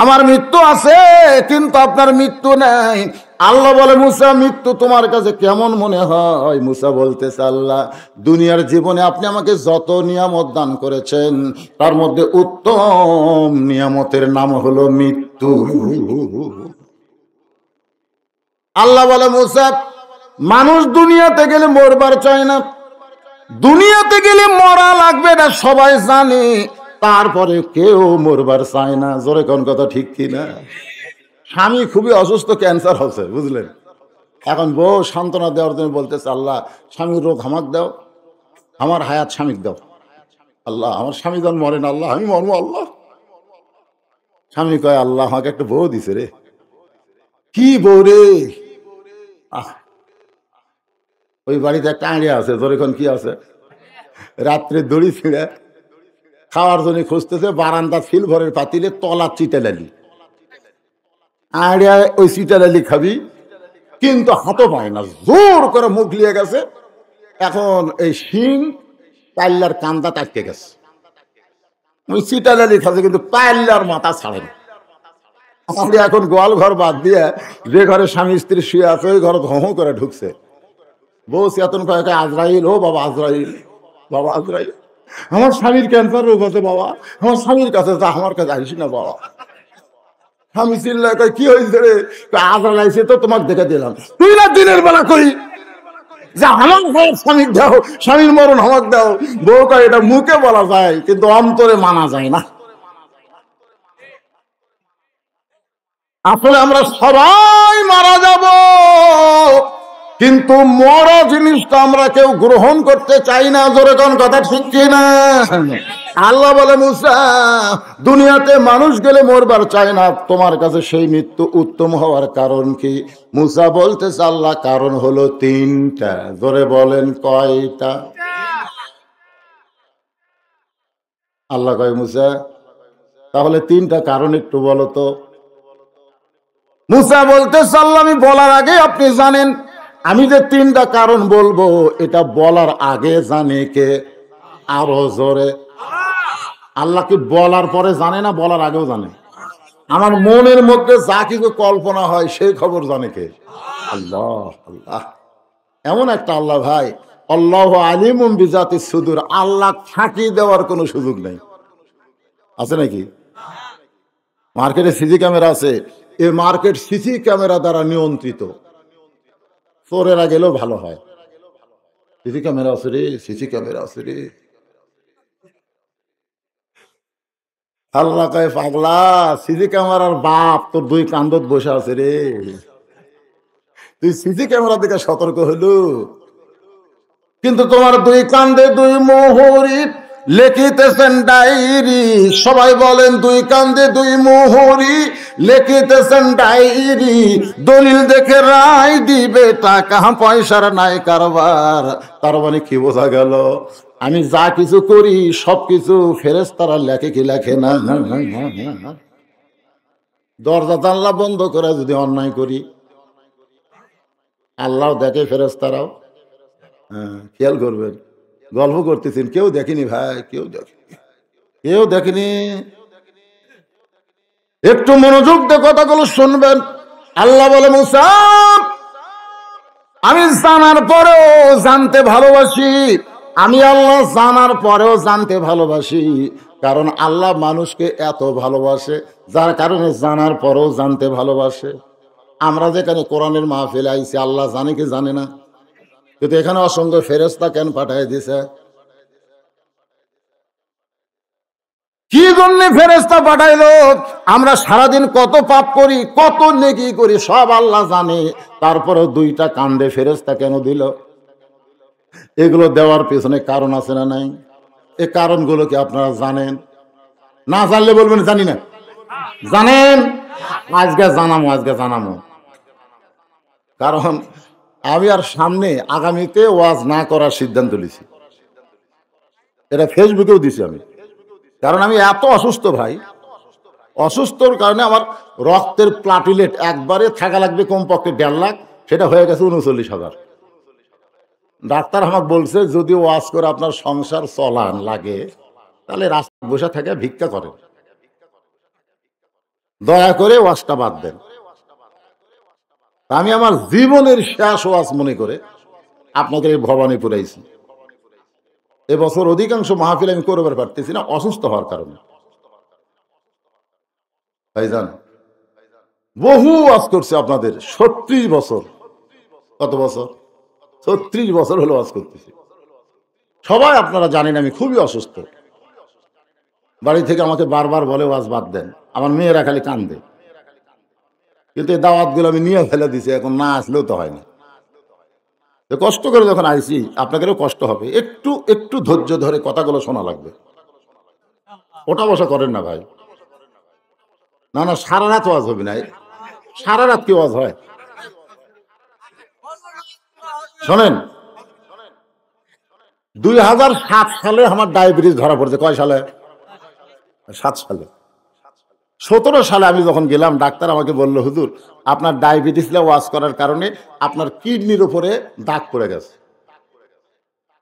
আমার মৃত্যু আছে কিন্তু আপনার মৃত্যু নাই আল্লাহ বলে মুসা মৃত্যু তোমার কাছে কেমন মনে হয় মুসা বলতেছে আল্লাহ দুনিয়ার জীবনে আপনি আমাকে যত নিয়ামত দান করেছেন তার মধ্যে উত্তম নিয়ামতের নাম হলো মৃত্যু আল্লাহ বলে মুসা মানুষ দুনিয়াতে গেলে মরবার চায় না দুনিয়াতে গেলে মরা লাগবে না সবাই জানে তারপরে কেউ মরবার চায় না জোরে কোন কথা ঠিক কি না স্বামী খুবই অসুস্থ ক্যান্সার হচ্ছে বুঝলেন এখন বউ সান্ত্বনা দেওয়ার জন্য বলতেছে আল্লাহ স্বামীর রোগ আমাকে দাও আমার হায়াত স্বামীকে দাও আল্লাহ আমার স্বামী যখন মরে না আল্লাহ আমি মরবো আল্লাহ স্বামী কয় আল্লাহ আমাকে একটা বউ দিছে রে কি বউ রে ওই বাড়িতে একটা আড়ে আছে জোরে কোন কি আছে রাত্রে দড়ি ছিঁড়ে খাওয়ার জন্য খুঁজতেছে বারান্দা সিলভারের পাতিলে তলা চিটালালি আড়িয়া ওই চিটালালি খাবি কিন্তু হাতও পায় না জোর করে মুখ লিয়ে গেছে এখন এই শিং পাল্লার কান্দা তাটকে গেছে ওই চিটালালি খাচ্ছে কিন্তু পাল্লার মাথা ছাড়ে না এখন গোয়াল ঘর বাদ দিয়ে যে ঘরে স্বামী স্ত্রী শুয়ে আছে ওই ঘর হঁ করে ঢুকছে বউ সিয়াতন কয়েক আজরাইল ও বাবা আজরাইল বাবা আজরাইল আমার স্বামীর ক্যান্সার রোগ আছে বাবা আমার স্বামীর কাছে তা আমার কাছে আইস না বাবা স্বামী চিল্লায় কয় কি হয়েছে রে আজান আইসে তো তোমাকে দেখে দিলাম তুই না দিনের বেলা করি যে আমার স্বামীর দাও স্বামীর মরণ আমাকে দাও বউ কয় এটা মুখে বলা যায় কিন্তু অন্তরে মানা যায় না আসলে আমরা সবাই মারা যাবো কিন্তু মরা জিনিসটা আমরা কেউ গ্রহণ করতে চাই না জোরে কোন কথা ঠিক না আল্লাহ বলে মুসা দুনিয়াতে মানুষ গেলে মরবার চায় না তোমার কাছে সেই মৃত্যু উত্তম হওয়ার কারণ কি মুসা বলতে আল্লাহ কারণ হলো তিনটা জোরে বলেন কয়টা আল্লাহ কয় মুসা তাহলে তিনটা কারণ একটু বলো তো মুসা বলতে চাল্লা আমি বলার আগে আপনি জানেন আমি যে তিনটা কারণ বলবো এটা বলার আগে জানে কে আরো জোরে আল্লাহ কি বলার পরে জানে না বলার আগেও জানে আমার মনের মধ্যে যা কিছু কল্পনা হয় সেই খবর জানে কে আল্লাহ আল্লাহ এমন একটা আল্লাহ ভাই আল্লাহ আলিমুম বিজাতি সুদূর আল্লাহ ফাঁকি দেওয়ার কোনো সুযোগ নেই আছে নাকি মার্কেটে সিসি ক্যামেরা আছে এ মার্কেট সিসি ক্যামেরা দ্বারা নিয়ন্ত্রিত চোরেরা গেলেও ভালো হয় সিসি ক্যামেরা আছে রে সিসি ক্যামেরা আছে রে আল্লাহ কয় পাগলা সিসি ক্যামেরার বাপ তোর দুই কান্দত বসে আছে রে তুই সিসি ক্যামেরা দিকে সতর্ক হলো কিন্তু তোমার দুই কান্দে দুই মোহরিত লেখিতেছেন ডায়েরি সবাই বলেন দুই কান্দে দুই মোহরি লেখিতেছেন ডায়েরি দলিল দেখে রায় দিবে টাকা পয়সার নাই কারবার তার মানে কি বোঝা গেল আমি যা কিছু করি সব কিছু ফেরেস তারা লেখে কি লেখে না দরজা জানলা বন্ধ করে যদি অন্যায় করি আল্লাহ দেখে ফেরেস তারাও হ্যাঁ, খেয়াল করবেন গল্প করতেছেন কেউ দেখেনি ভাই কেউ দেখেনি কেউ দেখেনি একটু মনোযোগ দিয়ে কথাগুলো শুনবেন আল্লাহ বলে মুসাফ আমি জানার পরেও জানতে ভালোবাসি আমি আল্লাহ জানার পরেও জানতে ভালোবাসি কারণ আল্লাহ মানুষকে এত ভালোবাসে যার কারণে জানার পরেও জানতে ভালোবাসে আমরা যেখানে কোরআনের মাহফিল আইছি আল্লাহ জানে কি জানে না কিন্তু এখানে অসংখ্য ফেরেস্তা কেন পাঠাই দিছে কি জন্যে ফেরেস্তা পাঠাইল আমরা সারাদিন কত পাপ করি কত নেকি করি সব আল্লাহ জানে তারপরে দুইটা কান্দে ফেরেস্তা কেন দিল এগুলো দেওয়ার পেছনে কারণ আছে না নাই এ কারণগুলো কি আপনারা জানেন না জানলে বলবেন জানি না জানেন আজকে জানামো আজকে জানামো কারণ আমি আর সামনে আগামীতে ওয়াজ না করার সিদ্ধান্ত নিয়েছি এটা ফেসবুকেও দিছি আমি কারণ আমি এত অসুস্থ ভাই অসুস্থর কারণে আমার রক্তের প্লাটিলেট একবারে থাকা লাগবে কমপক্ষে দেড় লাখ সেটা হয়ে গেছে উনচল্লিশ হাজার ডাক্তার আমাকে বলছে যদি ওয়াজ করে আপনার সংসার চলান লাগে তাহলে রাস্তা বসে থাকে ভিক্ষা করেন দয়া করে ওয়াজটা বাদ দেন আমি আমার জীবনের শেষ ওয়াজ মনে করে আপনাদের এই ভবানী পুরাইছি এবছর অধিকাংশ মাহফিল আমি করবার পারতেছি না অসুস্থ হওয়ার কারণে ভাইজান বহু ওয়াজ করছে আপনাদের ছত্রিশ বছর কত বছর ছত্রিশ বছর হলো ওয়াজ করতেছি সবাই আপনারা জানেন আমি খুবই অসুস্থ বাড়ি থেকে আমাকে বারবার বলে ওয়াজ বাদ দেন আমার মেয়েরা খালি কান্দে কিন্তু এই দাওয়াতগুলো আমি নিয়ে ফেলে দিছি এখন না আসলেও তো হয় না তো কষ্ট করে যখন আইসি আপনাদেরও কষ্ট হবে একটু একটু ধৈর্য ধরে কথাগুলো শোনা লাগবে ওটা বসা করেন না ভাই না না সারা রাত ওয়াজ হবে না সারা রাত কি ওয়াজ হয় শোনেন দুই হাজার সাত সালে আমার ডায়াবেটিস ধরা পড়ছে কয় সালে সাত সালে সতেরো সালে আমি যখন গেলাম ডাক্তার আমাকে বলল হুজুর আপনার ডায়াবেটিস ওয়াশ করার কারণে আপনার কিডনির ওপরে দাগ পড়ে গেছে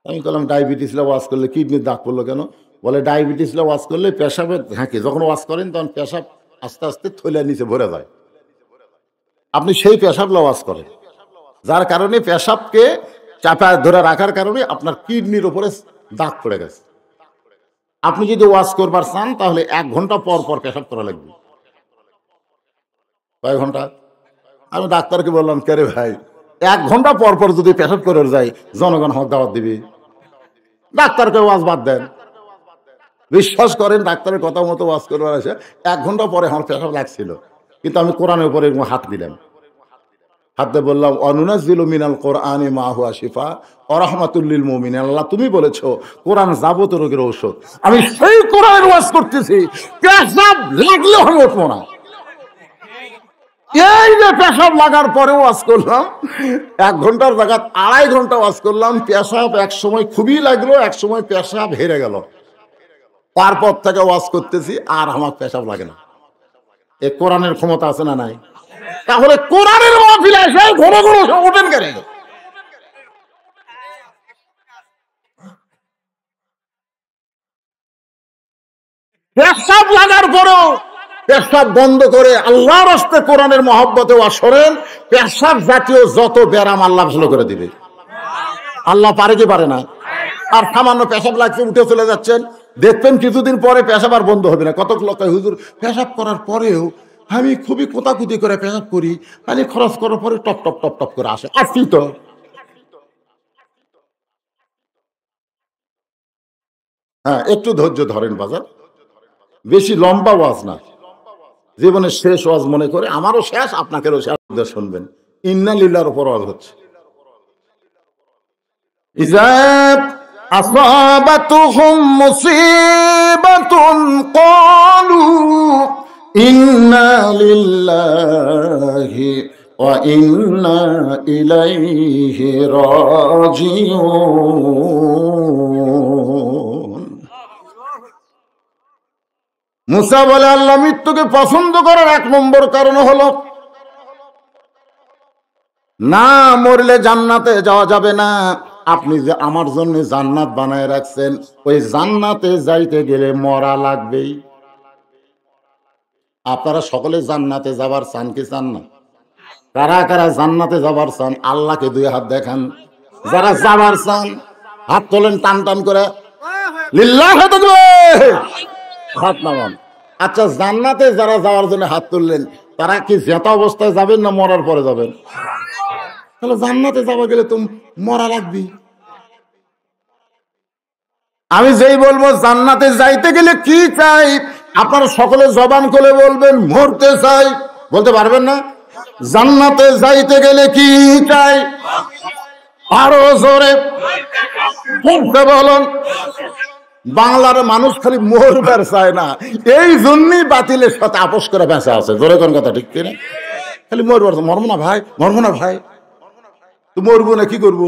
আমি বললাম ডায়াবেটিস ওয়াশ করলে কিডনির দাগ পড়লো কেন বলে ডায়াবেটিস ওয়াশ করলে পেশাবে ঝাঁকে হ্যাঁ যখন ওয়াশ করেন তখন পেশাব আস্তে আস্তে থৈলার নিচে ভরে যায় আপনি সেই পেশাব ওয়াশ করেন যার কারণে পেশাবকে চাপা ধরে রাখার কারণে আপনার কিডনির ওপরে দাগ পড়ে গেছে আপনি যদি ওয়াজ করবার চান তাহলে এক ঘন্টা পর পর পেশাব করা লাগবে কয়েক ঘন্টা আমি ডাক্তারকে বললাম কে রে ভাই এক ঘন্টা পর পর যদি পেশাব করে যায় জনগণ হক দাওয়াত দিবে ডাক্তারকে ওয়াজ বাদ দেন বিশ্বাস করেন ডাক্তারের কথা মতো ওয়াজ করবার আসে এক ঘন্টা পরে আমার পেশাব লাগছিল কিন্তু আমি কোরআনের উপরে হাত দিলাম হাতে বললাম অনুনাজিল মিনাল কোরআনে হুয়া শিফা অরহমাতুল্লিল মোমিন আল্লাহ তুমি বলেছ কোরআন যাবত রোগের ঔষধ আমি সেই কোরআনের ওয়াজ করতেছি পেশাব লাগলে উঠবো না এই যে পেশাব লাগার পরে ওয়াজ করলাম এক ঘন্টার জায়গা আড়াই ঘন্টা ওয়াজ করলাম পেশাব এক সময় খুবই লাগলো এক সময় পেশাব হেরে গেল তারপর থেকে ওয়াজ করতেছি আর আমার পেশাব লাগে না এ কোরআনের ক্ষমতা আছে না নাই তাহলে কোরআনের মাহফিলে আসবে ঘন ঘন সংগঠন কেন পেশাব লাগার পরেও পেশাব বন্ধ করে আল্লাহর হস্তে কোরআনের মহব্বতে পেশাব জাতীয় যত ব্যারাম আল্লাহ ভালো করে দিবে আল্লাহ পারে কি পারে না আর সামান্য পেশাব লাগছে উঠে চলে যাচ্ছেন দেখবেন কিছুদিন পরে পেশাব আর বন্ধ হবে না কতক লোক হুজুর পেশাব করার পরেও আমি খুবই কোতাকুতি করে পেশাব করি পানি খরচ করার পরে টপ টপ টপ টপ করে আসে আসছি তো হ্যাঁ একটু ধৈর্য ধরেন বাজার বেশি লম্বা ওয়াজ না জীবনের শেষ ওয়াজ মনে করে আমারও শেষ আপনাকেও শেষ শুনবেন ইন্না লীলার উপর ওয়াজ হচ্ছে ইজাব আসাবাতুহুম মুসিবাতুন ক্বালু ইন্না মুসা বলে আল্লাহ মৃত্যুকে পছন্দ করার এক নম্বর কারণ হলো না মরলে জান্নাতে যাওয়া যাবে না আপনি যে আমার জন্য জান্নাত বানায় রাখছেন ওই জান্নাতে যাইতে গেলে মরা লাগবেই আপনারা সকলে জান্নাতে যাবার চান কি চান না কারা কারা জান্নাতে যাবার চান আল্লাহকে দুই হাত দেখান যারা যাবার চান হাত তোলেন টান টান করে আচ্ছা জান্নাতে যারা যাওয়ার জন্য হাত তুললেন তারা কি জেতা অবস্থায় যাবেন না মরার পরে যাবেন তাহলে জান্নাতে যাওয়া গেলে তুমি মরা লাগবি আমি যেই বলবো জান্নাতে যাইতে গেলে কি চাই আপনারা সকলে জবান করে বলবেন মরতে চাই বলতে পারবেন না জান্নাতে যাইতে গেলে কি চাই আরো জোরে বলুন বাংলার মানুষ খালি মরবার চায় না এই জন্যই বাতিলের সাথে আপোষ করে বেঁচে আছে জোরে কোন কথা ঠিক কিনা খালি মরবার মরবো না ভাই মরবো না ভাই তো মরবো না কি করবো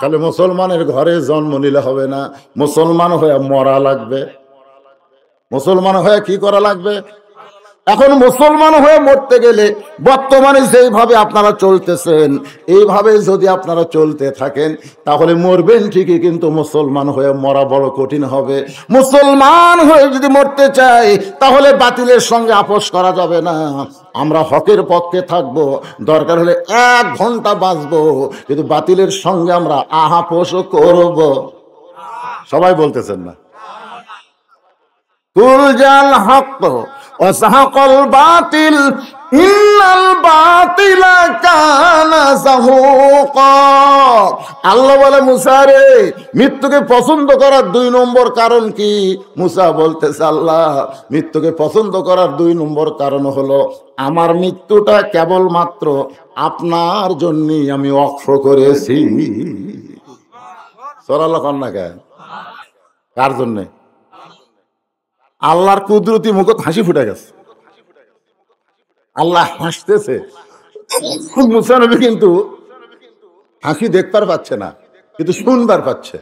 তাহলে মুসলমানের ঘরে জন্ম নিলে হবে না মুসলমান হয়ে মরা লাগবে মুসলমান হয়ে কি করা লাগবে এখন মুসলমান হয়ে মরতে গেলে বর্তমানে যেইভাবে আপনারা চলতেছেন এইভাবে যদি আপনারা চলতে থাকেন তাহলে মরবেন ঠিকই কিন্তু মুসলমান হয়ে মরা বড় কঠিন হবে মুসলমান হয়ে যদি মরতে চাই তাহলে বাতিলের সঙ্গে আপোষ করা যাবে না আমরা হকের পক্ষে থাকব দরকার হলে এক ঘন্টা বাঁচব কিন্তু বাতিলের সঙ্গে আমরা আহাপোষ করব সবাই বলতেছেন না কুলজাল হক ওয়াসাহাকাল বাতিল ইন্নাল বাতিলা কানা সাহুকা আল্লাহ বলে রে মৃত্যুকে পছন্দ করার দুই নম্বর কারণ কি মুসা বলতেছে আল্লাহ মৃত্যুকে পছন্দ করার দুই নম্বর কারণ হলো আমার মৃত্যুটা কেবলমাত্র আপনার জন্যই আমি অক্ষ করেছি সরাল্লা কন্যা কার জন্যে আল্লাহর কুদরতি মুখত হাসি ফুটে গেছে আল্লাহ হাসতেছে মুসানবী কিন্তু হাসি দেখবার পাচ্ছে না কিন্তু শুনবার পাচ্ছে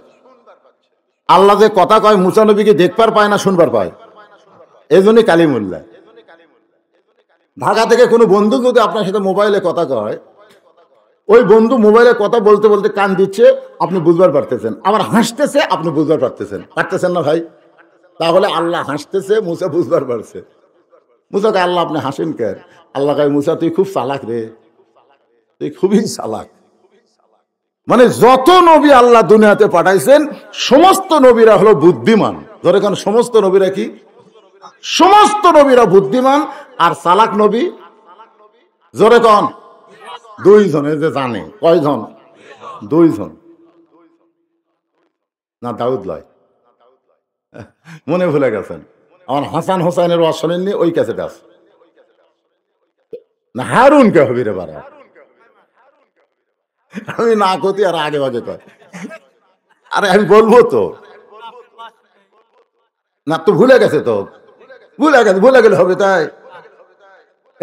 আল্লাহ যে কথা কয় মুসানবীকে দেখবার পায় না শুনবার পায় এই জন্যই কালিমুল্লা ঢাকা থেকে কোনো বন্ধু যদি আপনার সাথে মোবাইলে কথা কয় ওই বন্ধু মোবাইলে কথা বলতে বলতে কান দিচ্ছে আপনি বুঝবার পারতেছেন আবার হাসতেছে আপনি বুঝবার পারতেছেন পারতেছেন না ভাই তাহলে আল্লাহ হাসতেছে মুসা বুঝবার পারছে মুসাকে আল্লাহ আপনি হাসেন কে আল্লাহ কায় মুসা তুই খুব চালাক রে তুই খুবই চালাক মানে যত নবী আল্লাহ দুনিয়াতে পাঠাইছেন সমস্ত নবীরা হলো বুদ্ধিমান ধরে কারণ সমস্ত নবীরা কি সমস্ত নবীরা বুদ্ধিমান আর চালাক নবী জোরে কন দুই জনে যে জানে কয়জন দুই জন না দাউদ লয় মনে ভুলে গেছেন আমার হাসান হোসাইনের ওয়াজ শোনেননি ওই ক্যাসেট আছে না হারুন কে হবি রে বারা আমি না করতে আর আগে বাজে কয় আরে আমি বলবো তো না তো ভুলে গেছে তো ভুলে গেছে ভুলে গেলে হবে তাই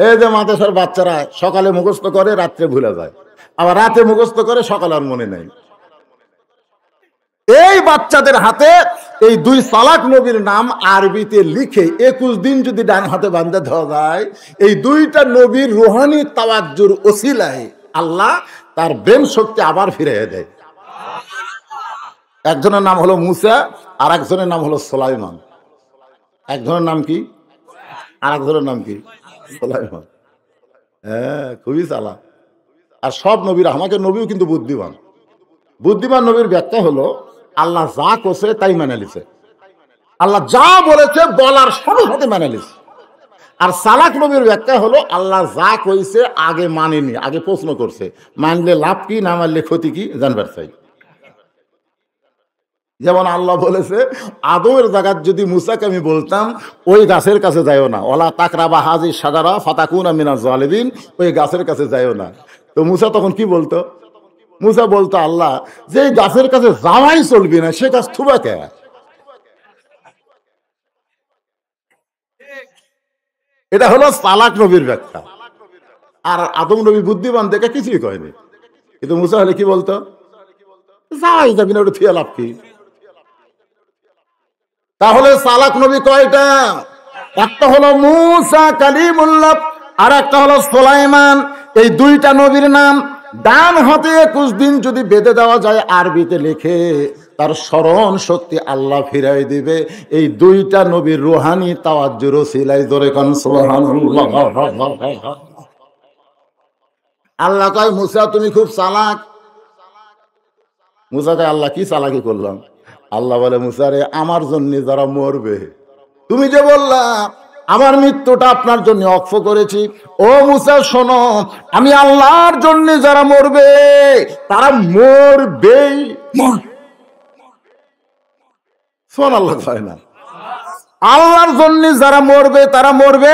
এই যে মাদেশার বাচ্চারা সকালে মুখস্থ করে রাত্রে ভুলে যায় আবার রাতে মুখস্থ করে সকাল আর মনে নেই এই বাচ্চাদের হাতে এই দুই সালাক নবীর নাম আরবিতে লিখে একুশ দিন যদি ডান হাতে বান্ধে ধরা যায় এই দুইটা নবীর রোহানি তাওয়াজ্জুর ওসিলায় আল্লাহ তার বেম শক্তি আবার ফিরে দেয় একজনের নাম হলো মুসা আর একজনের নাম হলো সোলাইমান একজনের নাম কি আর একজনের নাম কি সোলাইমান হ্যাঁ খুবই চালা আর সব নবীর আমাকে নবীও কিন্তু বুদ্ধিমান বুদ্ধিমান নবীর ব্যাখ্যা হলো আল্লাহ যা করছে তাই মেনে নিছে আল্লাহ যা বলেছে বলার সাথে সাথে মেনে নিছে আর সালাক নবীর ব্যাখ্যা হলো আল্লাহ যা কইছে আগে মানেনি আগে প্রশ্ন করছে মানলে লাভ কি না মানলে ক্ষতি কি জানবার চাই যেমন আল্লাহ বলেছে আদমের জায়গার যদি মুসাকে আমি বলতাম ওই গাছের কাছে যাইও না ওলা তাকরা বা হাজির সাদারা ফাতাকুন আমিনা জালেদিন ওই গাছের কাছে যাইও না তো মুসা তখন কি বলতো মুসা বলতো আল্লাহ যে গাছের কাছে জামাই চলবি না সে গাছ থুবা কে এটা হলো সালাক নবীর ব্যাখ্যা আর আদম নবী বুদ্ধিমান দেখে কিছুই কয়নি কিন্তু মুসা হলে কি বলতো যাই যাবি না ওটা লাভ কি তাহলে সালাক নবী কয়টা একটা হলো মুসা কালিমুল্লাহ আর একটা হলো সোলাইমান এই দুইটা নবীর নাম ডান হাতে একুশ দিন যদি বেঁধে দেওয়া যায় আরবিতে লিখে তার স্মরণ শক্তি আল্লাহ ফিরাই দিবে এই দুইটা নবীর রুহানি তাওয়াজুরো সিলাই ধরে আল্লাহ কয় মুসা তুমি খুব চালাক মুসা কয় আল্লাহ কি চালাকি করলাম আল্লাহ বলে মুসারে আমার জন্য যারা মরবে তুমি যে বললা আমার মৃত্যুটা আপনার জন্য অক্ষ করেছি ও মুসা শোনো আমি আল্লাহর জন্য যারা মরবে তারা মরবেই শোন আল্লাহ না আল্লাহর জন্য যারা মরবে তারা মরবে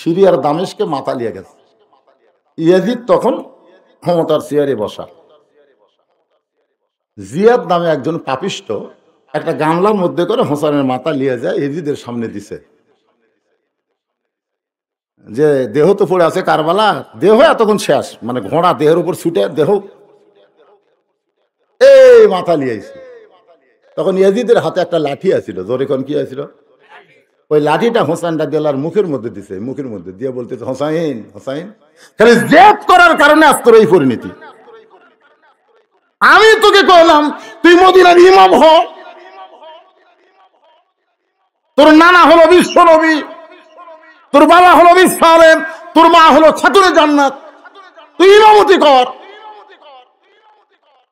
সিরিয়ার দামেশকে মাতালিয়া গেছে ইয়াজিদ তখন ক্ষমতার চেয়ারে বসা জিয়াদ নামে একজন পাপিষ্ট একটা গামলার মধ্যে করে হোসানের মাথা লিয়ে যায় এজিদের সামনে দিছে যে দেহ তো পড়ে আছে কারবালা দেহ এতক্ষণ শেষ মানে ঘোড়া দেহের উপর ছুটে দেহ এই মাথা লিয়েছে তখন ইয়াজিদের হাতে একটা লাঠি আছিল জোরে কি আছিল ওই লাঠিটা হোসাইন রাজিয়াল্লাহর মুখের মধ্যে দিছে মুখের মধ্যে দিয়ে বলতেছে হোসাইন হোসাইন তাহলে জেদ করার কারণে আস্তর এই পরিণতি আমি তোকে কহলাম তুই মদিনার ইমাম হ তোর নানা হলো বিশ্ব নবী তোর বাবা হলো বিশালেম তোর মা হলো ছাতুরে জান্নাত তুই ইমামতি কর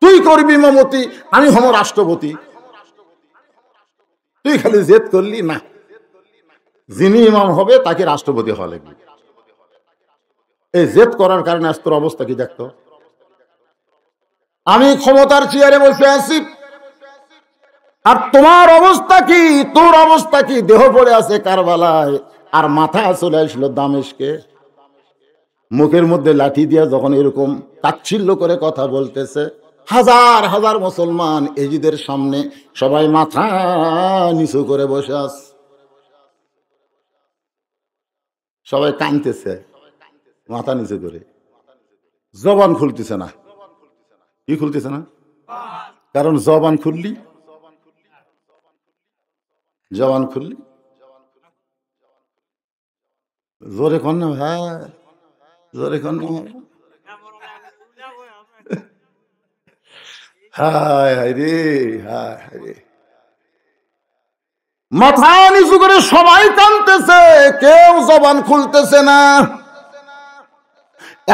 তুই করবি ইমামতি আমি হম রাষ্ট্রপতি তুই খালি জেদ করলি না যিনি ইমাম হবে তাকে রাষ্ট্রপতি হওয়া লাগবে এই জেদ করার কারণে আজ তোর অবস্থা কি দেখত আমি ক্ষমতার চেয়ারে বসে আছি আর তোমার অবস্থা কি তোর অবস্থা কি দেহ পড়ে আছে কারবালায় আর মাথা চলে আসলো দামেশকে মুখের মধ্যে লাঠি দিয়া যখন এরকম তাচ্ছিল্য করে কথা বলতেছে হাজার হাজার মুসলমান এজিদের সামনে সবাই মাথা নিচু করে বসে আছে সবাই কাঁদতেছে মাথা নিচে করে জবান খুলতেছে না কি খুলতেছে না কারণ জবান খুললি জবান খুললি জোরে কন না ভাই জোরে কন না হায় হায় রে হায় হায় রে মাথা নিচু করে সবাই কানতেছে কেউ জবান খুলতেছে না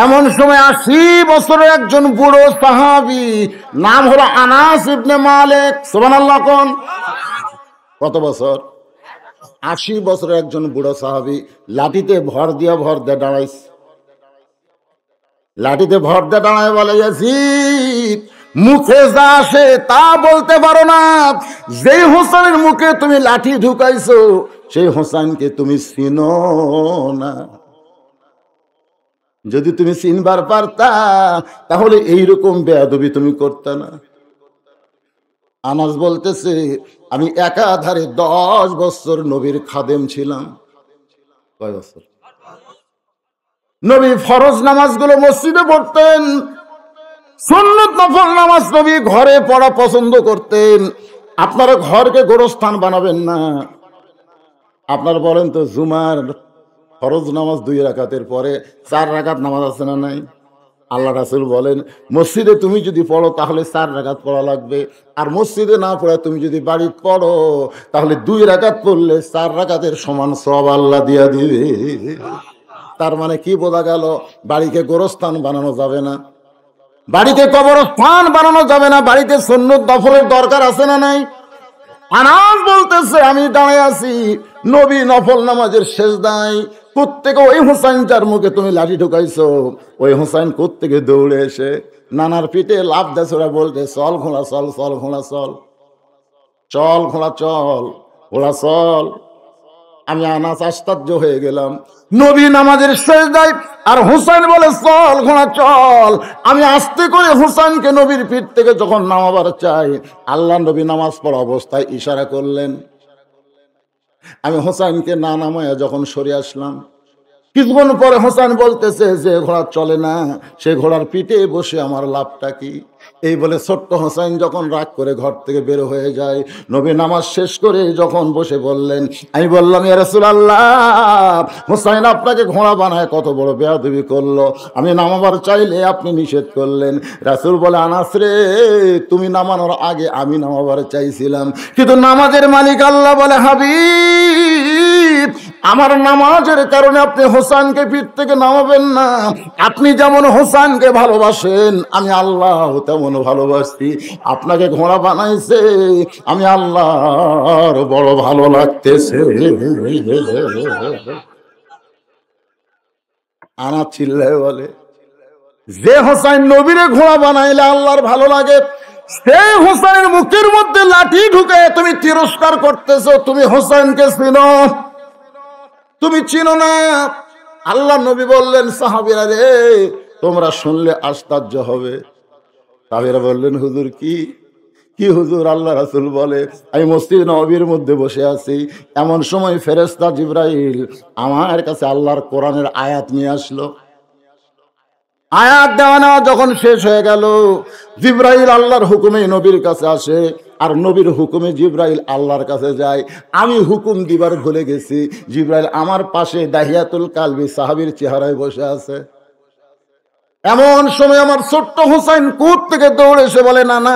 এমন সময় আশি বছরের একজন বুড়ো সাহাবি নাম হলো আনাস ইবনে মালিক সোমান আল্লাহ কোন কত বছর আশি বছরের একজন বুড়ো সাহাবি লাঠিতে ভর দিয়ে ভর দিয়ে দাঁড়াইছে লাঠিতে ভর দিয়ে দাঁড়ায় বলে ইয়াসির মুখে যা আসে তা বলতে পারো না যেই হোসেনের মুখে তুমি লাঠি ঢুকাইছো সেই হোসেনকে তুমি চিনো না যদি তুমি চিনবার পারতা তাহলে এইরকম বেয়াদবি তুমি করতে না আনাজ বলতেছে আমি একাধারে দশ বছর নবীর খাদেম ছিলাম কয় বছর নবী ফরজ নামাজগুলো মসজিদে পড়তেন সুন্নত নফল নামাজ নবী ঘরে পড়া পছন্দ করতেন আপনারা ঘরকে গোরস্থান বানাবেন না আপনারা বলেন তো জুমার ফরজ নামাজ দুই রাকাতের পরে চার রাকাত নামাজ আছে না নাই আল্লাহ রাসুল বলেন মসজিদে তুমি যদি পড়ো তাহলে চার রাকাত পড়া লাগবে আর মসজিদে না পড়া তুমি যদি বাড়ি পড়ো তাহলে দুই রাকাত পড়লে চার রাকাতের সমান সব আল্লাহ দিয়া দিবে তার মানে কি বোঝা গেল বাড়িকে গোরস্থান বানানো যাবে না বাড়িতে কবরস্থান বানানো যাবে না বাড়িতে সৈন্য দফলের দরকার আছে না নাই আনাজ বলতেছে আমি দাঁড়ায় আছি নবী নফল নামাজের শেষ দায় প্রত্যেকে ওই হুসাইন যার মুখে তুমি লাঠি ঢুকাইছো ওই হুসাইন কোত্থেকে দৌড়ে এসে নানার পিঠে লাভ দেশ ওরা বলতে চল ঘোড়া চল চল ঘোড়া চল চল ঘোড়া চল ঘোড়া চল আমি আনাস আশ্চর্য হয়ে গেলাম নবী নামাজের শেষ দেয় আর হুসাইন বলে চল ঘোড়া চল আমি আস্তে করে হুসাইনকে নবীর পিঠ থেকে যখন নামাবার চাই আল্লাহ নবী নামাজ পড়া অবস্থায় ইশারা করলেন আমি হোসাইনকে না নামায় যখন সরে আসলাম কিছুক্ষণ পরে হোসাইন বলতেছে যে ঘোড়া চলে না সে ঘোড়ার পিঠে বসে আমার লাভটা কি এই বলে ছোট্ট হোসেন যখন রাগ করে ঘর থেকে বের হয়ে যায় নবী নামাজ শেষ করে যখন বসে বললেন আমি বললাম ইয়ারসুল আল্লাহ হোসাইন আপনাকে ঘোড়া বানায় কত বড় বেয়াদবি করলো আমি নামাবার চাইলে আপনি নিষেধ করলেন রাসুল বলে আনাস রে তুমি নামানোর আগে আমি নামাবার চাইছিলাম কিন্তু নামাজের মালিক আল্লাহ বলে হাবি আমার নামাজের কারণে আপনি হোসানকে পিঠ থেকে নামাবেন না আপনি যেমন হোসানকে ভালোবাসেন আমি আল্লাহ তেমন ভালোবাসি আপনাকে ঘোড়া বানাইছে আমি আল্লাহর বড় ভালো লাগতেছে আনা চিল্লায় বলে যে হোসাইন নবীরে ঘোড়া বানাইলে আল্লাহর ভালো লাগে সেই হোসাইনের মুখের মধ্যে লাঠি ঢুকে তুমি তিরস্কার করতেছো তুমি হোসাইনকে শুনো তুমি চিনো না আল্লাহ নবী বললেন সাহাবিরা রে তোমরা শুনলে আশ্চর্য হবে সাহাবিরা বললেন হুজুর কি কি হুজুর আল্লাহ রাসুল বলে আমি মসজিদ নবীর মধ্যে বসে আছি এমন সময় ফেরেস্তা জিব্রাইল আমার কাছে আল্লাহর কোরআনের আয়াত নিয়ে আসলো আয়াত দেওয়া নেওয়া যখন শেষ হয়ে গেল জিব্রাইল আল্লাহর হুকুমে নবীর কাছে আসে আর নবীর হুকুমে জিব্রাইল আল্লাহর কাছে যায় আমি হুকুম দিবার ভুলে গেছি জিব্রাইল আমার পাশে দাহিয়াতুল কালবি সাহাবির চেহারায় বসে আছে এমন সময় আমার ছোট্ট হুসাইন কূপ থেকে দৌড়ে এসে বলে না না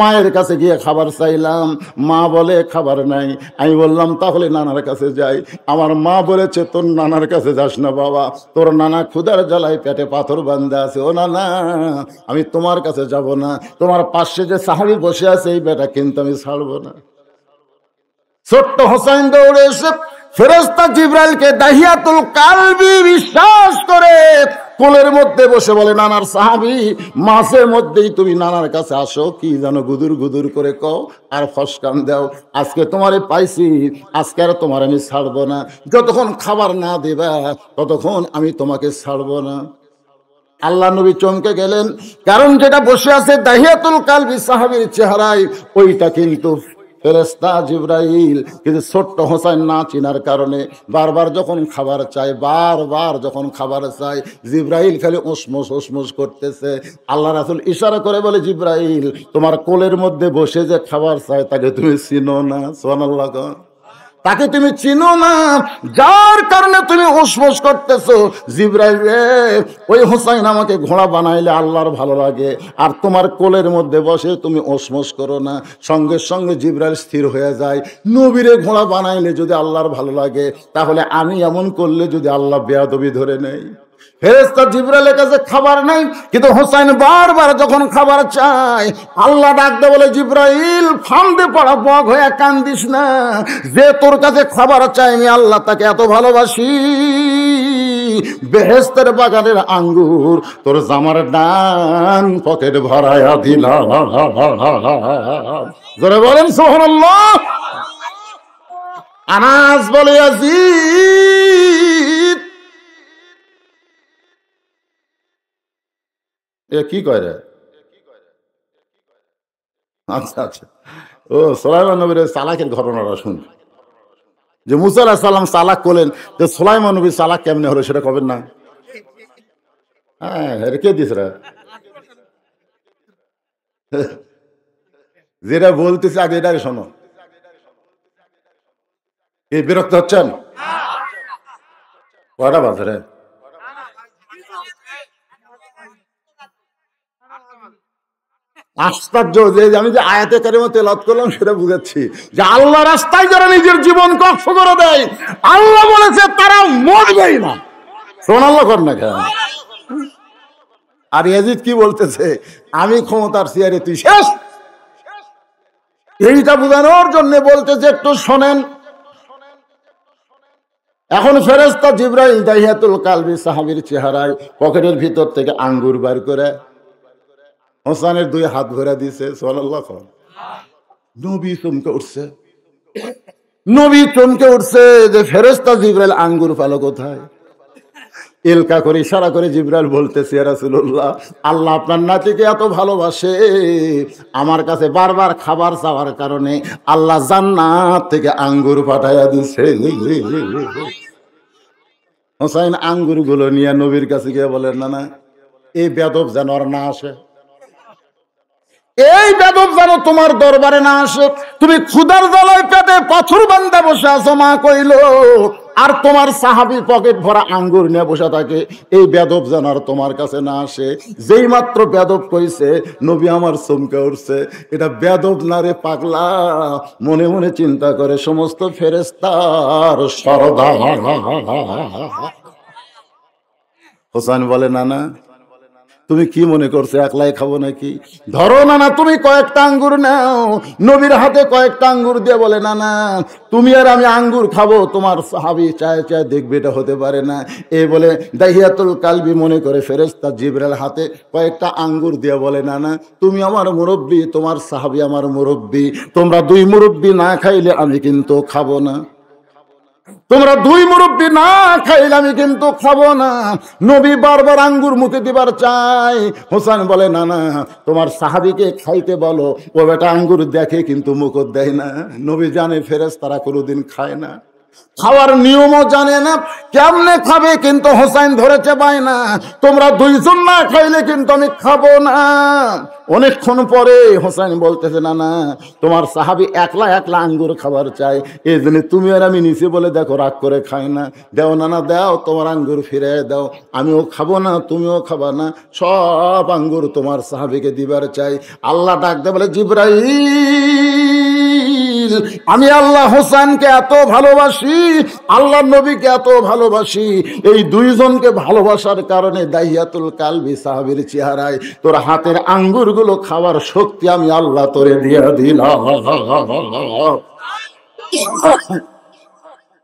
মায়ের কাছে গিয়ে খাবার চাইলাম মা বলে খাবার নাই আমি বললাম তাহলে নানার কাছে যাই আমার মা বলেছে তোর নানার কাছে যাস না বাবা তোর নানা ক্ষুদার জ্বালায় পেটে পাথর বান্ধে আছে ও নানা আমি তোমার কাছে যাব না তোমার পাশে যে সাহাবি বসে আছে এই বেটা কিন্তু আমি ছাড়বো না ছোট্ট হোসাইন দৌড়ে এসে ফেরস্তা জিব্রাইলকে দাহিয়াতুল কালবি বিশ্বাস করে কোলের মধ্যে বসে বলে নানার সাহাবি মাসের মধ্যেই তুমি নানার কাছে আসো কি যেন গুদুর গুদুর করে কও আর ফসকান দাও আজকে তোমারে পাইছি আজকে আর তোমার আমি ছাড়বো না যতক্ষণ খাবার না দেবা ততক্ষণ আমি তোমাকে ছাড়বো না আল্লাহ নবী চমকে গেলেন কারণ যেটা বসে আছে দাহিয়াতুল কালবি সাহাবির চেহারায় ওইটা কিন্তু ফেরেস্তা জিব্রাইল কিন্তু ছোট্ট হোসাইন না চিনার কারণে বারবার যখন খাবার চায় বারবার যখন খাবার চায় জিব্রাইল খালি উসমুস উসমুস করতেছে আল্লাহ রাসুল ইশারা করে বলে জিব্রাইল তোমার কোলের মধ্যে বসে যে খাবার চায় তাকে তুমি চিনো না আল্লাহ তাকে তুমি চিনো না যার কারণে তুমি হোসমোস করতেছো জিব্রাইল রে ওই হোসাইন আমাকে ঘোড়া বানাইলে আল্লাহর ভালো লাগে আর তোমার কোলের মধ্যে বসে তুমি ওসমোস করো না সঙ্গে সঙ্গে জিব্রাইল স্থির হয়ে যায় নবীরে ঘোড়া বানাইলে যদি আল্লাহর ভালো লাগে তাহলে আমি এমন করলে যদি আল্লাহ বেয়াদবি ধরে নেয় ফেরেস্তা জিব্রালের কাছে খাবার নাই কিন্তু হোসাইন বারবার যখন খাবার চাই আল্লাহ ডাকতে বলে জিব্রাইল ফান্দে পড়া বক হয়ে কান্দিস না যে তোর কাছে খাবার চাই আমি আল্লাহ তাকে এত ভালোবাসি বেহেস্তের বাগানের আঙ্গুর তোর জামার ডান পকেট ভরায়া দিল জোরে বলেন সোহন আনাস বলে আজিজ এ কি কয় রে আচ্ছা আচ্ছা ও সোলাইমান নবীর সালাকের ঘটনাটা শুন যে মুসা আলাহ সাল্লাম সালাক করলেন যে সোলাইমান নবী সালাক কেমনে হলো সেটা কবেন না হ্যাঁ এটা কে দিস রে যেটা বলতেছি আগে এটাই শোনো এই বিরক্ত হচ্ছেন কয়টা বাজারে আশ্চর্য যে আমি যে আয়াতে কারিমা তেলাত করলাম সেটা বুঝাচ্ছি যে আল্লাহ রাস্তায় যারা নিজের জীবন কষ্ট করে দেয় আল্লাহ বলেছে তারা মরবেই না সোনাল্লাহ কর না কেন আর ইয়াজিদ কি বলতেছে আমি ক্ষমতার চেয়ারে তুই শেষ এইটা বোঝানোর জন্য বলতেছে একটু শোনেন এখন ফেরেস্তা জিব্রাইল দাহিয়াতুল কালবি সাহাবির চেহারায় পকেটের ভিতর থেকে আঙ্গুর বার করে হোসানের দুই হাত ঘুরে দিয়েছে সোহানাল্লাহ খান নবী চমকে উঠছে নবী চমকে উঠছে যে ফেরেস্তা জিব্রাইল আঙ্গুর পালো কোথায় এলকা করে ইশারা করে জিব্রাইল বলতেছে রাসুল্লাহ আল্লাহ আপনার নাতিকে এত ভালোবাসে আমার কাছে বারবার খাবার চাওয়ার কারণে আল্লাহ জান্নাত থেকে আঙ্গুর পাঠাইয়া দিছে হোসাইন আঙ্গুরগুলো নিয়ে নবীর কাছে গিয়ে বলেন না না এই বেদব যেন আর না আসে এই বেদব যেন তোমার দরবারে না আসে তুমি ক্ষুদার জলায় পেটে পাথর বান্ধে বসে আছো মা কইল আর তোমার সাহাবি পকেট ভরা আঙ্গুর নিয়ে বসে থাকে এই বেদব যেন আর তোমার কাছে না আসে যেই মাত্র বেদব কইছে নবী আমার চমকে উঠছে এটা বেদব না রে পাগলা মনে মনে চিন্তা করে সমস্ত ফেরেস্তার সরদা হোসান বলে না না তুমি কি মনে করছো একলাই খাবো নাকি ধরো না না তুমি কয়েকটা আঙ্গুর নাও নবীর হাতে কয়েকটা আঙ্গুর দিয়ে বলে না না তুমি আর আমি আঙ্গুর খাবো তোমার সাহাবি চায় চায় দেখবে এটা হতে পারে না এ বলে দাহিয়াতুল কালবি মনে করে ফেরেস্তা জিবরাল হাতে কয়েকটা আঙ্গুর দিয়ে বলে না না তুমি আমার মুরব্বী তোমার সাহাবি আমার মুরব্বী তোমরা দুই মুরব্বী না খাইলে আমি কিন্তু খাবো না তোমরা দুই মুরব্বী না খাইলে আমি কিন্তু খাবো না নবী বারবার আঙ্গুর মুখে দিবার চাই হোসেন বলে না না তোমার সাহাবিকে খাইতে বলো ও বেটা আঙ্গুর দেখে কিন্তু মুখ দেয় না নবী জানে ফেরেস তারা কোনোদিন খায় না খাওয়ার নিয়মও জানে না কেমনে খাবে কিন্তু হোসাইন ধরেছে পায় না তোমরা দুইজন না খাইলে কিন্তু আমি খাবো না অনেকক্ষণ পরে হোসাইন বলতেছে না না তোমার সাহাবি একলা একলা আঙ্গুর খাবার চাই এই জন্য তুমি আর আমি নিচে বলে দেখো রাগ করে খাই না দেও না না দাও তোমার আঙ্গুর ফিরে দাও আমিও খাবো না তুমিও খাবো না সব আঙ্গুর তোমার সাহাবিকে দিবার চাই আল্লাহ ডাকতে বলে জিব্রাহিম আমি আল্লাহ হোসানকে এত ভালোবাসি আল্লাহ নবীকে এত ভালোবাসি এই দুইজনকে ভালোবাসার কারণে দাহিয়াতুল কালবি সাহাবের চেহারায় তোর হাতের আঙ্গুরগুলো খাওয়ার শক্তি আমি আল্লাহ তোরে দিয়ে দিলাম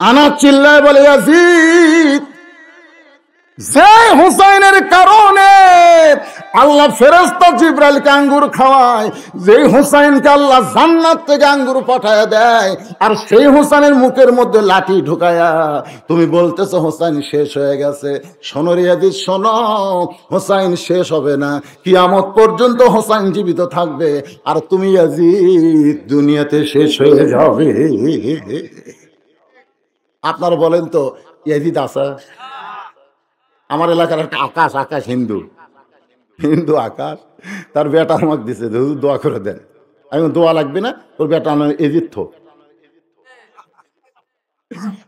আনা চিল্লায় বলে আসি হুসাইনের কারণে আল্লাহ ফেরস্তা জিব্রাইলকে আঙ্গুর খাওয়ায় যেই হুসাইনকে আল্লাহ জান্নাত থেকে আঙ্গুর পাঠায় দেয় আর সেই হুসাইনের মুখের মধ্যে লাঠি ঢুকায়া তুমি বলতেছো হোসাইন শেষ হয়ে গেছে সোনরিয়াদি রিয়াদি শোনো শেষ হবে না কিয়ামত পর্যন্ত হোসাইন জীবিত থাকবে আর তুমি আজি দুনিয়াতে শেষ হয়ে যাবে আপনারা বলেন তো ইয়াজিদ আসা আমার এলাকার একটা আকাশ আকাশ হিন্দু হিন্দু আকাশ তার বেটা আমাকে দিছে দোয়া করে দেন আমি দোয়া লাগবে না ওর বেটা আমার এজিত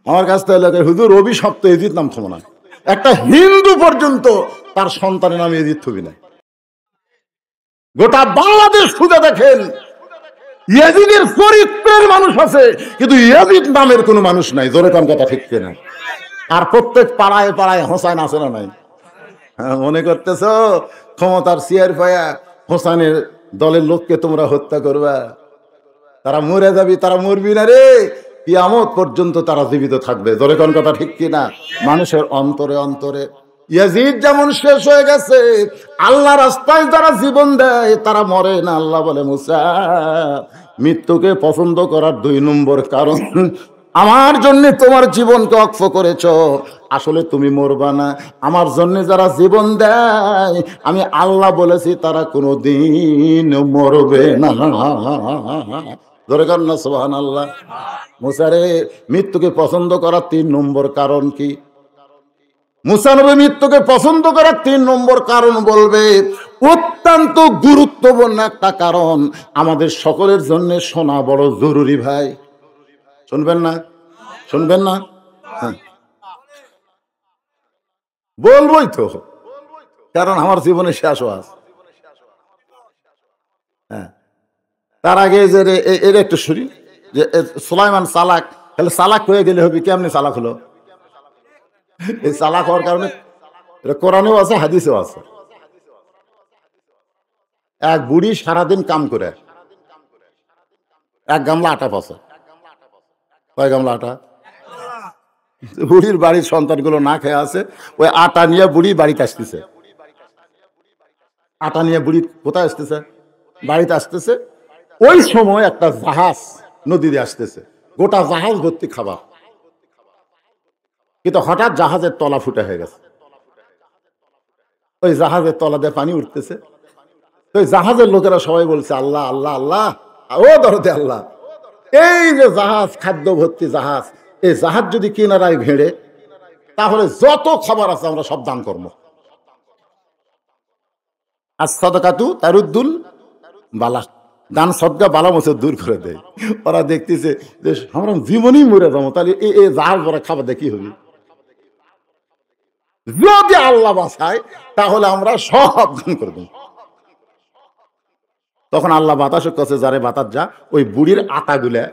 আমার কাছ থেকে হুজুর অভিশপ্ত এজিত নাম থমো না একটা হিন্দু পর্যন্ত তার সন্তানের নাম এজিত থবি না গোটা বাংলাদেশ খুঁজে দেখেন ইয়াজিদের চরিত্রের মানুষ আছে কিন্তু ইয়াজিদ নামের কোনো মানুষ নাই জোরে কম কথা ঠিক না আর প্রত্যেক পাড়ায় পাড়ায় হোসাইন আছে না নাই হ্যাঁ, মনে করতেছ ক্ষমতার চেয়ার পায়া হোসানের দলের লোককে তোমরা হত্যা করবা তারা মরে যাবি তারা মরবি না রে কিয়ামত পর্যন্ত তারা জীবিত থাকবে দলে কোন কথা ঠিক কিনা মানুষের অন্তরে অন্তরে ইয়াজিদ যেমন শেষ হয়ে গেছে আল্লাহ রাস্তায় যারা জীবন দেয় তারা মরে না আল্লাহ বলে মুসা মৃত্যুকে পছন্দ করার দুই নম্বর কারণ আমার জন্য তোমার জীবনকে অক্ষ করেছ আসলে তুমি মরবা না আমার জন্য যারা জীবন দেয় আমি আল্লাহ বলেছি তারা কোনো দিন মরবে না ধরে না সোহান আল্লাহ মুসারে মৃত্যুকে পছন্দ করার তিন নম্বর কারণ কি মুসানবে মৃত্যুকে পছন্দ করার তিন নম্বর কারণ বলবে অত্যন্ত গুরুত্বপূর্ণ একটা কারণ আমাদের সকলের জন্য শোনা বড় জরুরি ভাই শুনবেন না শুনবেন না হ্যাঁ বলবই তো কারণ আমার জীবনে শেষ আছে হ্যাঁ তার আগে যে এর একটু শুনি যে সুলাইমান সালাক তাহলে সালাক হয়ে গেলে হবে কেমনি সালাক হলো এই সালাক হওয়ার কারণে কোরআনেও আছে হাদিসেও আছে এক বুড়ি সারাদিন কাম করে এক গামলা আটা পাশে কয় গামলা আটা বুড়ির বাড়ির সন্তানগুলো না খেয়ে আছে ওই আটা নিয়ে বুড়ি বাড়িতে আসতেছে আটা নিয়ে বুড়ি কোথায় আসতেছে বাড়িতে আসতেছে ওই সময় একটা জাহাজ নদীতে আসতেছে গোটা জাহাজ ভর্তি খাবার কিন্তু হঠাৎ জাহাজের তলা ফুটে হয়ে গেছে ওই জাহাজের তলা দিয়ে পানি উঠতেছে ওই জাহাজের লোকেরা সবাই বলছে আল্লাহ আল্লাহ আল্লাহ ও দরদে আল্লাহ এই যে জাহাজ খাদ্য ভর্তি জাহাজ এই জাহাজ যদি কিনারায় ভেড়ে তাহলে যত খাবার আছে আমরা সব দান করবো আর সদকাতু তারুদ্দুল বালা দান সদকা বালা মসে দূর করে দেয় ওরা দেখতেছে যে আমরা জীবনই মরে যাবো তাহলে এই জাহাজ ওরা খাবার দেখি হবে যদি আল্লাহ বাসায় তাহলে আমরা সব দান করবো তখন আল্লাহ বাতাস কাছে যারে বাতাস যা ওই বুড়ির আতাগুলা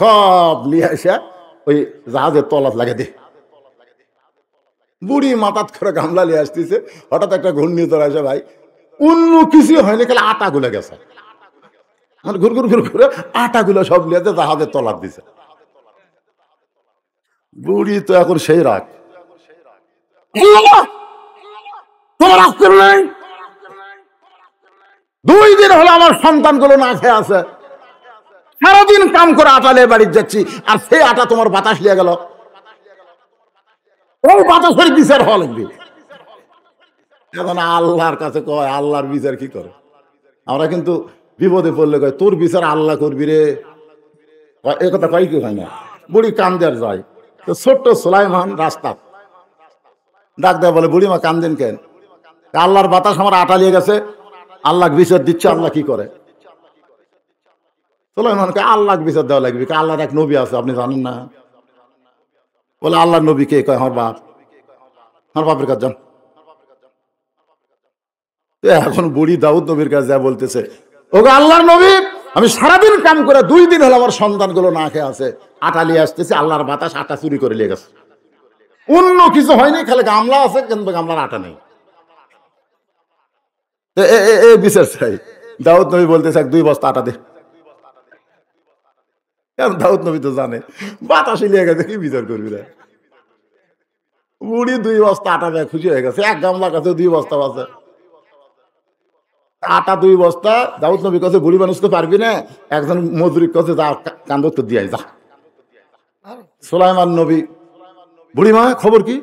সব নিয়ে এসে ওই জাহাজের তলাত লাগে দে বুড়ি মাথাত করে গামলা নিয়ে আসতেছে হঠাৎ একটা তোর আসে ভাই অন্য কিছু হয়নি আটা আটাগুলো গেছে মানে ঘুর ঘুর ঘুর ঘুরে গুলো সব নিয়ে জাহাজের তলাত দিছে বুড়ি তো এখন সেই রাগ তোমার আজ নাই দুই দিন হলো আমার সন্তানগুলো না খেয়ে আছে সারাদিন কাম করে আটা নিয়ে বাড়ির যাচ্ছি আর সেই আটা তোমার বাতাস লিয়ে গেল ওই বাতাসের বিচার হওয়া লাগবে এখন আল্লাহর কাছে কয় আল্লাহর বিচার কি করে আমরা কিন্তু বিপদে পড়লে কয় তোর বিচার আল্লাহ করবি রে এ কথা কয় কি হয় না বুড়ি কান্দের যায় তো ছোট্ট সুলাইমান রাস্তা ডাক দেয় বলে বুড়ি মা কান্দেন কেন আল্লাহর বাতাস আমার আটা লিয়ে গেছে আল্লাহ বিচার দিচ্ছে আল্লাহ কি করে সোলাইমানকে আল্লাহ বিচার দেওয়া লাগবে আল্লাহর এক নবী আছে আপনি জানেন না বলে আল্লাহ নবী কে কয় আমার বাপ আমার বাপের কাজ যান এখন বুড়ি দাউদ নবীর কাছে যা বলতেছে ও আল্লাহর নবী আমি সারাদিন কাম করে দুই দিন হলো আমার সন্তানগুলো না খেয়ে আছে আটা নিয়ে আসতেছে আল্লাহর বাতাস আটা চুরি করে নিয়ে গেছে অন্য কিছু হয়নি খালি গামলা আছে কিন্তু গামলার আটা নেই এ বিচার চাই দাউদ নবী বলতে চাক দুই বস্তা আটা দে দাউদ নবী তো জানে বাতাস লিয়ে গেছে কি বিচার করবি রে বুড়ি দুই বস্তা আটা দেয় খুশি হয়ে গেছে এক গামলা কাছে দুই বস্তা আছে আটা দুই বস্তা দাউদ নবী কাছে বুড়ি মানুষ তো পারবি না একজন মজুরি কাছে যা কান্দ তো দিয়ে যা সোলাইমান নবী বুড়ি মা খবর কি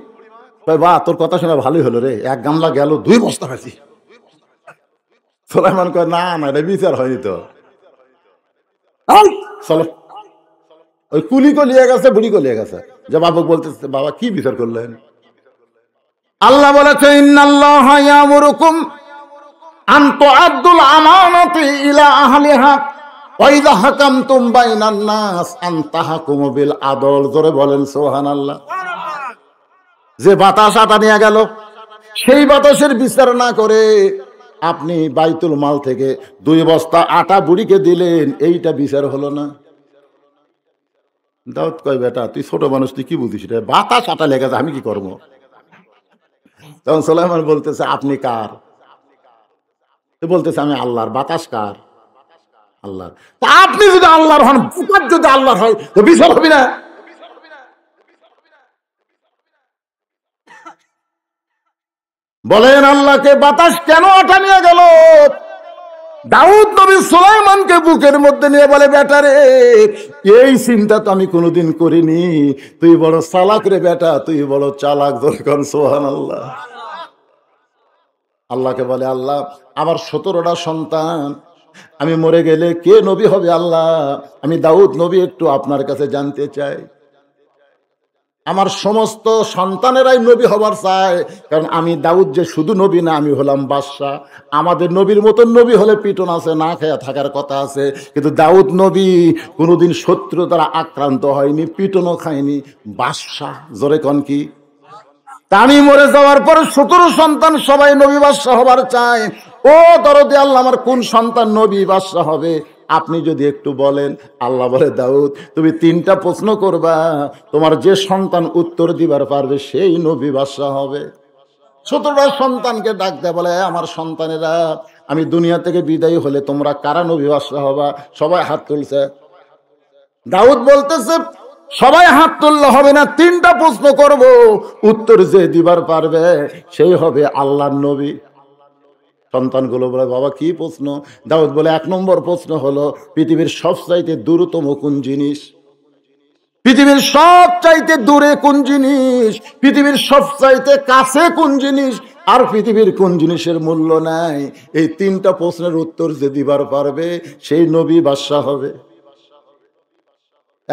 বা তোর কথা শোনা ভালোই হলো রে এক গামলা গেল দুই বস্তা পাইছি সোলাইমান কয় না না এটা বিচার হয়নি তো ওই কুলি কলিয়া গেছে বুড়ি কলিয়া গেছে যে বাবুক বলতেছে বাবা কি বিচার করলেন আল্লাহ বলেছে ইন্নাল্লাহ ইয়ামুরুকুম ইলা আহলিহা হাকামতুম বাইনান নাস বিল আদল জোরে বলেন সুবহানাল্লাহ যে বাতাস আটা নিয়ে গেল সেই বাতাসের বিচার না করে আপনি বাইতুল মাল থেকে দুই বস্তা আটা বুড়িকে দিলেন এইটা বিচার হলো না দাউদ কয় বেটা তুই ছোট মানুষ তুই কি বুঝিস রে বাতাস আটা লেগে আমি কি করবো তখন সোলাইমান বলতেছে আপনি কার বলতেছে আমি আল্লাহর বাতাস কার আল্লাহর তা আপনি যদি আল্লাহর হন যদি আল্লাহর হয় তো বিচার হবে না বলেন আল্লাহকে বাতাস কেন আটা নিয়ে গেল দাউদ নবী সুলাইমানকে বুকের মধ্যে নিয়ে বলে রে এই চিন্তা তো আমি কোনোদিন করিনি তুই বড় চালাক রে বেটা তুই বড় চালাক দরকার সোহান আল্লাহ আল্লাহকে বলে আল্লাহ আমার সতেরোটা সন্তান আমি মরে গেলে কে নবী হবে আল্লাহ আমি দাউদ নবী একটু আপনার কাছে জানতে চাই আমার সমস্ত সন্তানেরাই নবী হবার চায় কারণ আমি দাউদ যে শুধু নবী না আমি হলাম বাদশাহ আমাদের নবীর মতন নবী হলে পিটন আছে না খেয়া থাকার কথা আছে কিন্তু দাউদ নবী কোনোদিন শত্রু তারা আক্রান্ত হয়নি পিটনও খায়নি বাদশাহ জোরে কন কি আমি মরে যাওয়ার পরে সতেরো সন্তান সবাই নবী বাদশাহ হবার চায় ও দরদে আল্লাহ আমার কোন সন্তান নবী বাদশাহ হবে আপনি যদি একটু বলেন আল্লাহ বলে দাউদ তুমি তিনটা প্রশ্ন করবা তোমার যে সন্তান উত্তর দিবার পারবে সেই নবী বাদশাহ হবে ছোটরা সন্তানকে ডাক দেয় বলে আমার সন্তানেরা আমি দুনিয়া থেকে বিদায়ী হলে তোমরা কারা নবী বাদশাহ হবা সবাই হাত তুলছে দাউদ বলতেছে সবাই হাত তুললে হবে না তিনটা প্রশ্ন করব উত্তর যে দিবার পারবে সেই হবে আল্লাহ নবী সন্তানগুলো বলে বাবা কি প্রশ্ন দাউদ বলে এক নম্বর প্রশ্ন হলো পৃথিবীর সবচাইতে দ্রুততম কোন জিনিস পৃথিবীর সব চাইতে দূরে কোন জিনিস পৃথিবীর সব চাইতে কাছে কোন জিনিস আর পৃথিবীর কোন জিনিসের মূল্য নাই এই তিনটা প্রশ্নের উত্তর যে দিবার পারবে সেই নবী বাদশাহ হবে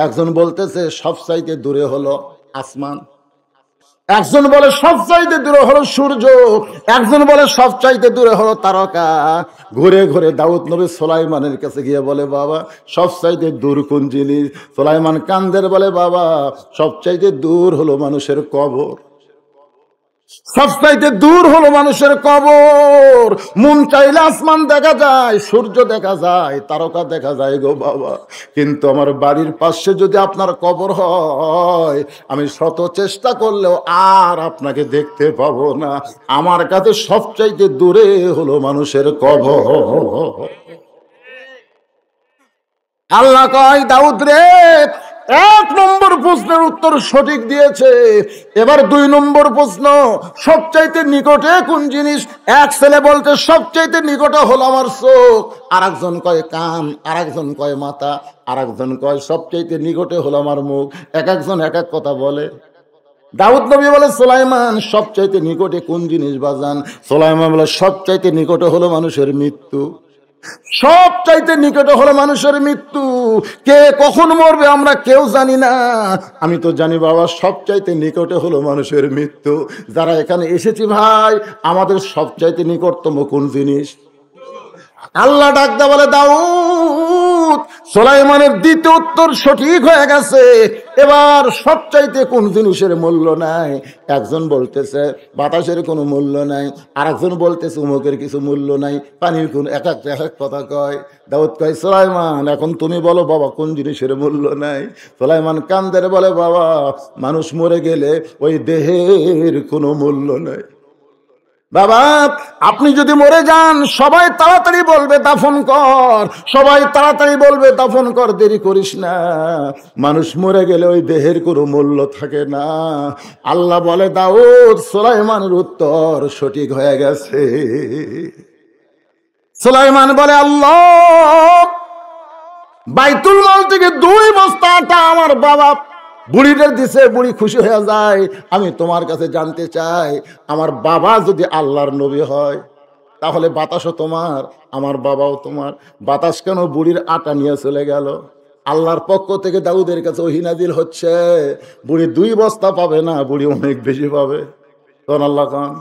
একজন বলতেছে সব চাইতে দূরে হলো আসমান একজন বলে সবচাইতে দূরে হলো সূর্য একজন বলে সবচাইতে দূরে হলো তারকা ঘুরে ঘুরে দাউদ নবী সোলাইমানের কাছে গিয়ে বলে বাবা সবচাইতে দূর কোন জিনিস সোলাইমান কান্দের বলে বাবা সবচাইতে দূর হলো মানুষের কবর সবসাইতে দূর হলো মানুষের কবর মন চাইলে আসমান দেখা যায় সূর্য দেখা যায় তারকা দেখা যায় গো বাবা কিন্তু আমার বাড়ির পাশে যদি আপনার কবর হয় আমি শত চেষ্টা করলেও আর আপনাকে দেখতে পাবো না আমার কাছে সবচাইতে দূরে হলো মানুষের কবর আল্লাহ কয় দাউদ রে এক নম্বর প্রশ্নের উত্তর সঠিক দিয়েছে এবার দুই নম্বর প্রশ্ন সবচাইতে নিকটে কোন জিনিস এক ছেলে বলতে সবচাইতে নিকটে হলো আমার চোখ আর একজন কয় কান আর একজন কয় মাথা আর একজন কয় সবচাইতে নিকটে হলো আমার মুখ এক একজন এক এক কথা বলে দাউদ নবী বলে সোলাইমান সবচাইতে নিকটে কোন জিনিস বাজান সোলাইমান বলে সবচাইতে নিকটে হলো মানুষের মৃত্যু সব চাইতে নিকটে হলো মানুষের মৃত্যু কে কখন মরবে আমরা কেউ জানি না আমি তো জানি বাবা সব চাইতে নিকটে হলো মানুষের মৃত্যু যারা এখানে এসেছি ভাই আমাদের সব চাইতে নিকটতম কোন জিনিস আল্লাহ ডাকতে বলে দাও সোলাইমানের দ্বিতীয় উত্তর সঠিক হয়ে গেছে এবার সবচাইতে কোন জিনিসের মূল্য নাই একজন বলতেছে বাতাসের কোনো মূল্য নাই আর একজন বলতেছে উমুকের কিছু মূল্য নাই পানির কোন এক এক এক এক কথা কয় দাউদ কয় সোলাইমান এখন তুমি বলো বাবা কোন জিনিসের মূল্য নাই সোলাইমান কান্দের বলে বাবা মানুষ মরে গেলে ওই দেহের কোনো মূল্য নাই বাবা আপনি যদি মরে যান সবাই তাড়াতাড়ি বলবে দাফন কর সবাই তাড়াতাড়ি বলবে দাফন কর দেরি করিস না মানুষ মরে গেলে ওই দেহের কোনো মূল্য থাকে না আল্লাহ বলে দাউদ সোলাইমানের উত্তর সঠিক হয়ে গেছে সোলাইমান বলে আল্লাহ বাইতুল মাল থেকে দুই বস্তা আমার বাবা বুড়িটা দিছে বুড়ি খুশি হয়ে যায় আমি তোমার কাছে জানতে চাই আমার বাবা যদি আল্লাহর নবী হয় তাহলে বাতাসও তোমার আমার বাবাও তোমার বাতাস কেন বুড়ির আটা নিয়ে চলে গেল আল্লাহর পক্ষ থেকে দাউদের কাছে ওহিনাজিল হচ্ছে বুড়ি দুই বস্তা পাবে না বুড়ি অনেক বেশি পাবে তখন আল্লাহ খান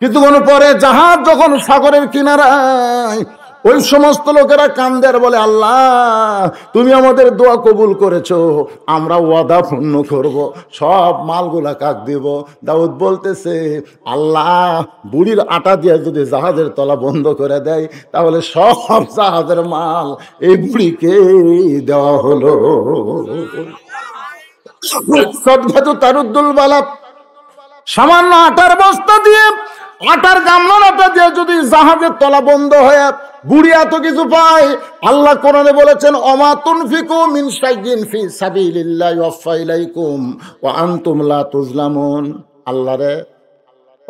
কিছুক্ষণ পরে জাহাজ যখন সাগরের কিনারায় ওই সমস্ত লোকেরা কান্দের বলে আল্লাহ তুমি আমাদের দোয়া কবুল করেছ আমরা ওয়াদা পূর্ণ করব। সব মালগুলা কাক দিব দাউদ বলতেছে আল্লাহ বুড়ির আটা দিয়ে যদি জাহাজের তলা বন্ধ করে দেয় তাহলে সব জাহাজের মাল এই বুড়িকে দেওয়া হলো সদ্ঘাতু তারুদ্দুল বালা সামান্য আটার বস্তা দিয়ে আটার গামলাটা দিয়ে যদি জাহাজের তলা বন্ধ হয়ে গুড়িয়া এত কিছু পায় আল্লাহ কোরআনে বলেছেন অমাতুন ফিকু মিন ফি সাবিলিল্লাহি ওয়া ওয়া আনতুম লা তুজলামুন আল্লাহ রে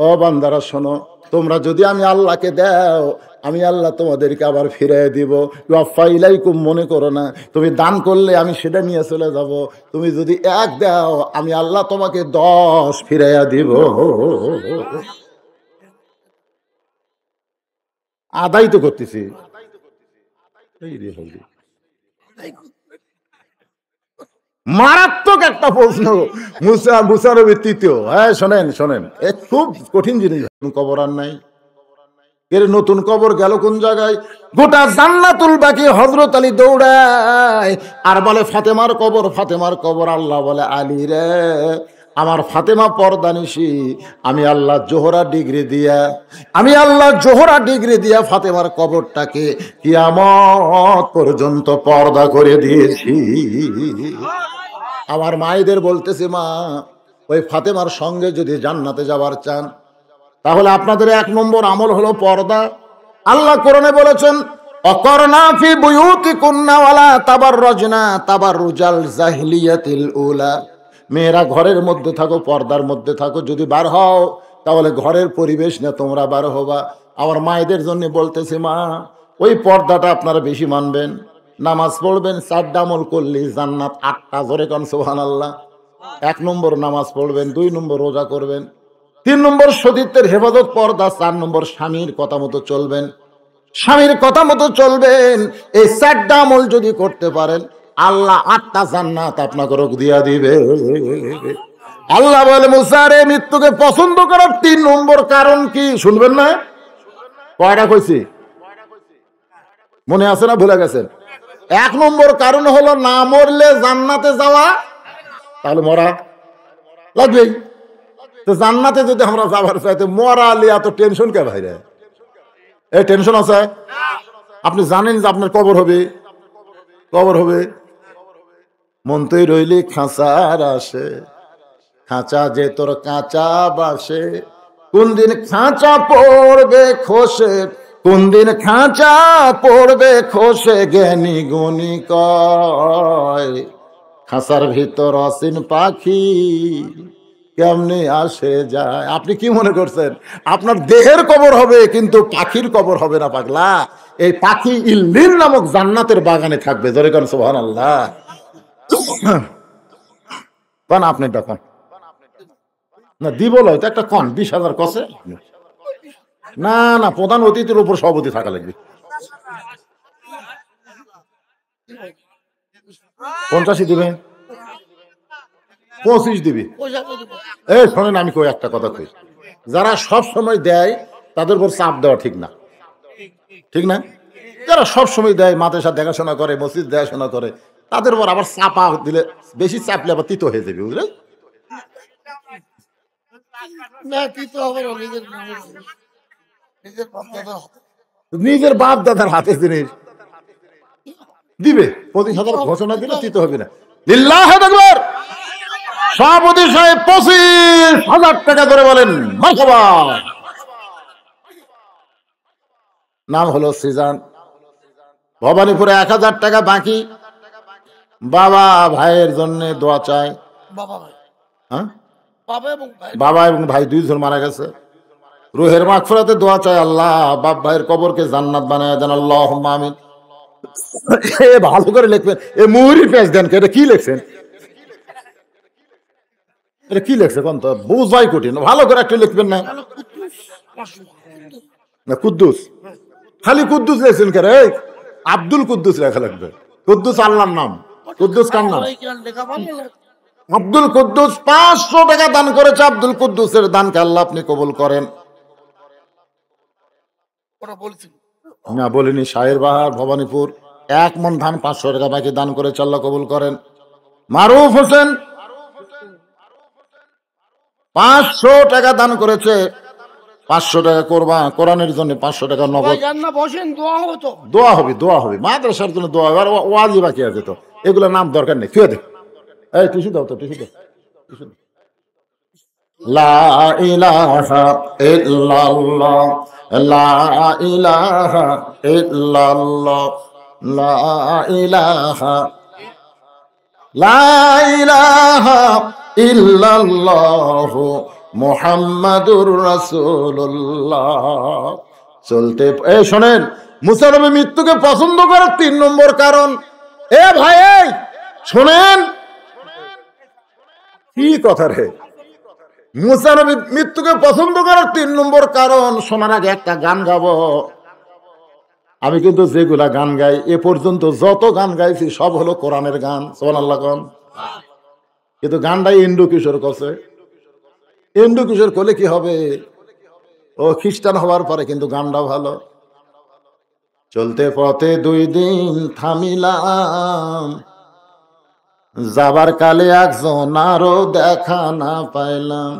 ও বান্দারা শোনো তোমরা যদি আমি আল্লাহকে দাও আমি আল্লাহ তোমাদেরকে আবার ফিরিয়ে দিব ইলাইকুম মনে করো না তুমি দান করলে আমি সেটা নিয়ে চলে যাব তুমি যদি এক দাও আমি আল্লাহ তোমাকে দশ ফিরাইয়া দিব আদায় তো করতেছি মারাত্মক একটা প্রশ্ন মুসা তৃতীয় হ্যাঁ শোনেন শোনেন এ খুব কঠিন জিনিস কবর আর নাই এর নতুন কবর গেল কোন জায়গায় গোটা জান্নাতুল বাকি হজরত আলী দৌড়ায় আর বলে ফাতেমার কবর ফাতেমার কবর আল্লাহ বলে আলী রে আমার ফাতেমা নিশি আমি আল্লাহ জোহরা ডিগ্রি দিয়া আমি আল্লাহ জোহরা ডিগ্রি দিয়া ফাতেমার কবরটাকে আমার পর্যন্ত পর্দা করে দিয়েছি আমার মায়েদের বলতেছে মা ওই ফাতেমার সঙ্গে যদি জান্নাতে যাবার চান তাহলে আপনাদের এক নম্বর আমল হলো পর্দা আল্লাহ কোরআনে বলেছেন অকর্ণাফি বুয়ুতি কন্যাওয়ালা তাবার রজনা তাবার রুজাল জাহিলিয়াতিল উলা মেয়েরা ঘরের মধ্যে থাকো পর্দার মধ্যে থাকো যদি বার হও তাহলে ঘরের পরিবেশ না তোমরা বার হবা আমার মায়েদের জন্য বলতেছি মা ওই পর্দাটা আপনারা বেশি মানবেন নামাজ পড়বেন চারটা আমল করলে জান্নাত আটটা ধরে কন সোহান আল্লাহ এক নম্বর নামাজ পড়বেন দুই নম্বর রোজা করবেন তিন নম্বর সতীর্থের হেফাজত পর্দা চার নম্বর স্বামীর কথা মতো চলবেন স্বামীর কথা মতো চলবেন এই চারটা যদি করতে পারেন আল্লাহ আটটা জান্নাত আপনাকে দিয়া দিবে আল্লাহ বলে মুসারে মৃত্যুকে পছন্দ করার তিন নম্বর কারণ কি শুনবেন না কয়টা কইছি মনে আছে না ভুলে গেছেন এক নম্বর কারণ হলো না মরলে জান্নাতে যাওয়া তাহলে মরা লাগবেই তো জান্নাতে যদি আমরা যাবার চাই তো মরা লিয়া তো টেনশন কে ভাইরে এই টেনশন আছে আপনি জানেন যে আপনার কবর হবে কবর হবে মন্ত্রী রইলি খাঁচার আসে খাঁচা যে তোর কাঁচা বাসে কোন দিন খাঁচা পড়বে খোসে কোন দিন খাঁচা পড়বে খোসে জ্ঞানী গুণী কয় খাঁচার ভিতর অসীন পাখি কেমনি আসে যায় আপনি কি মনে করছেন আপনার দেহের কবর হবে কিন্তু পাখির কবর হবে না পাগলা এই পাখি ইল নামক জান্নাতের বাগানে থাকবে ধরে কারণ সোহান আল্লাহ কন আপনি কন না দিব লয় একটা কন বিশ হাজার কসে না না প্রধান অতিথির উপর সভাপতি থাকা লাগবে পঞ্চাশি দিবে পঁচিশ দিবি এই শোনেন আমি কই একটা কথা কই যারা সব সময় দেয় তাদের উপর চাপ দেওয়া ঠিক না ঠিক না যারা সব সময় দেয় মাথায় সাথে দেখাশোনা করে মসজিদ দেখাশোনা করে তাদের উপর আবার চাপা দিলে বেশি চাপলে আবার তিতো হয়ে যাবে বুঝলেন নিজের বাপ দাদার হাতে জিনিস দিবে পঁচিশ হাজার ঘোষণা দিলে তিতো হবে না লিল্লাহ দেখবার সভাপতি সাহেব পঁচিশ হাজার টাকা করে বলেন মারখাবা নাম হলো সিজান ভবানীপুরে এক হাজার টাকা বাকি বাবা ভাইয়ের জন্য দোয়া চাই বাবা ভাই হ্যাঁ বাবা এবং ভাই জন মারা গেছে রুহের মাগফিরাতে দোয়া চাই আল্লাহ বাপ ভাইয়ের কবরকে জান্নাত বানায় দেন আল্লাহ আমিন এ ভালো করে লিখবেন এ মুহুরি পেঁচ দেন এটা কি লিখছেন এটা কি লিখছে কোন তো বুঝাই কঠিন ভালো করে একটা লিখবেন না না কুদ্দুস খালি কুদ্দুস লেখছেন কে রে আব্দুল কুদ্দুস লেখা লাগবে কুদ্দুস আল্লাহর নাম কুদ্দুস আব্দুল কুদ্দুস পাঁচশো টাকা দান করেছে আব্দুল কুদ্দুসের দানকে আল্লাহ আপনি কবুল করেন না বলিনি শাহের বাহার ভবানীপুর এক মন ধান পাঁচশো টাকা বাকি দান করে চাল্লা কবুল করেন মারুফ হোসেন পাঁচশো টাকা দান করেছে পাঁচশো টাকা করবা কোরআনের জন্য পাঁচশো টাকা নগদ দোয়া হবে দোয়া হবে মাদ্রাসার জন্য দোয়া হবে আর ওয়াজি বাকি আছে তো এগুলো নাম দরকার নেই তুই দে এই টিসু দাও তো টিসু দাও টিসু লা ইলাহা ইল্লাল্লাহ লা ইলাহা ইল্লাল্লাহ লা ইলাহা লা ইলাহা ইল্লাল্লাহ মুহাম্মাদুর রাসূলুল্লাহ চলতে এই শোনেন মুসানবী মৃত্যুকে পছন্দ করার তিন নম্বর কারণ এ ভাই শোনেন কি কথা রে মৃত্যুকে পছন্দ করার তিন নম্বর কারণ শোনার আগে একটা গান গাবো আমি কিন্তু যেগুলা গান গাই এ পর্যন্ত যত গান গাইছি সব হলো কোরআনের গান সোহান আল্লাহ খান কিন্তু গানটাই ইন্দু কিশোর করছে ইন্দু কিশোর করলে কি হবে ও খ্রিস্টান হওয়ার পরে কিন্তু গানটা ভালো চলতে পথে দুই দিন থামিলাম যাবার কালে একজন আরো দেখা না পাইলাম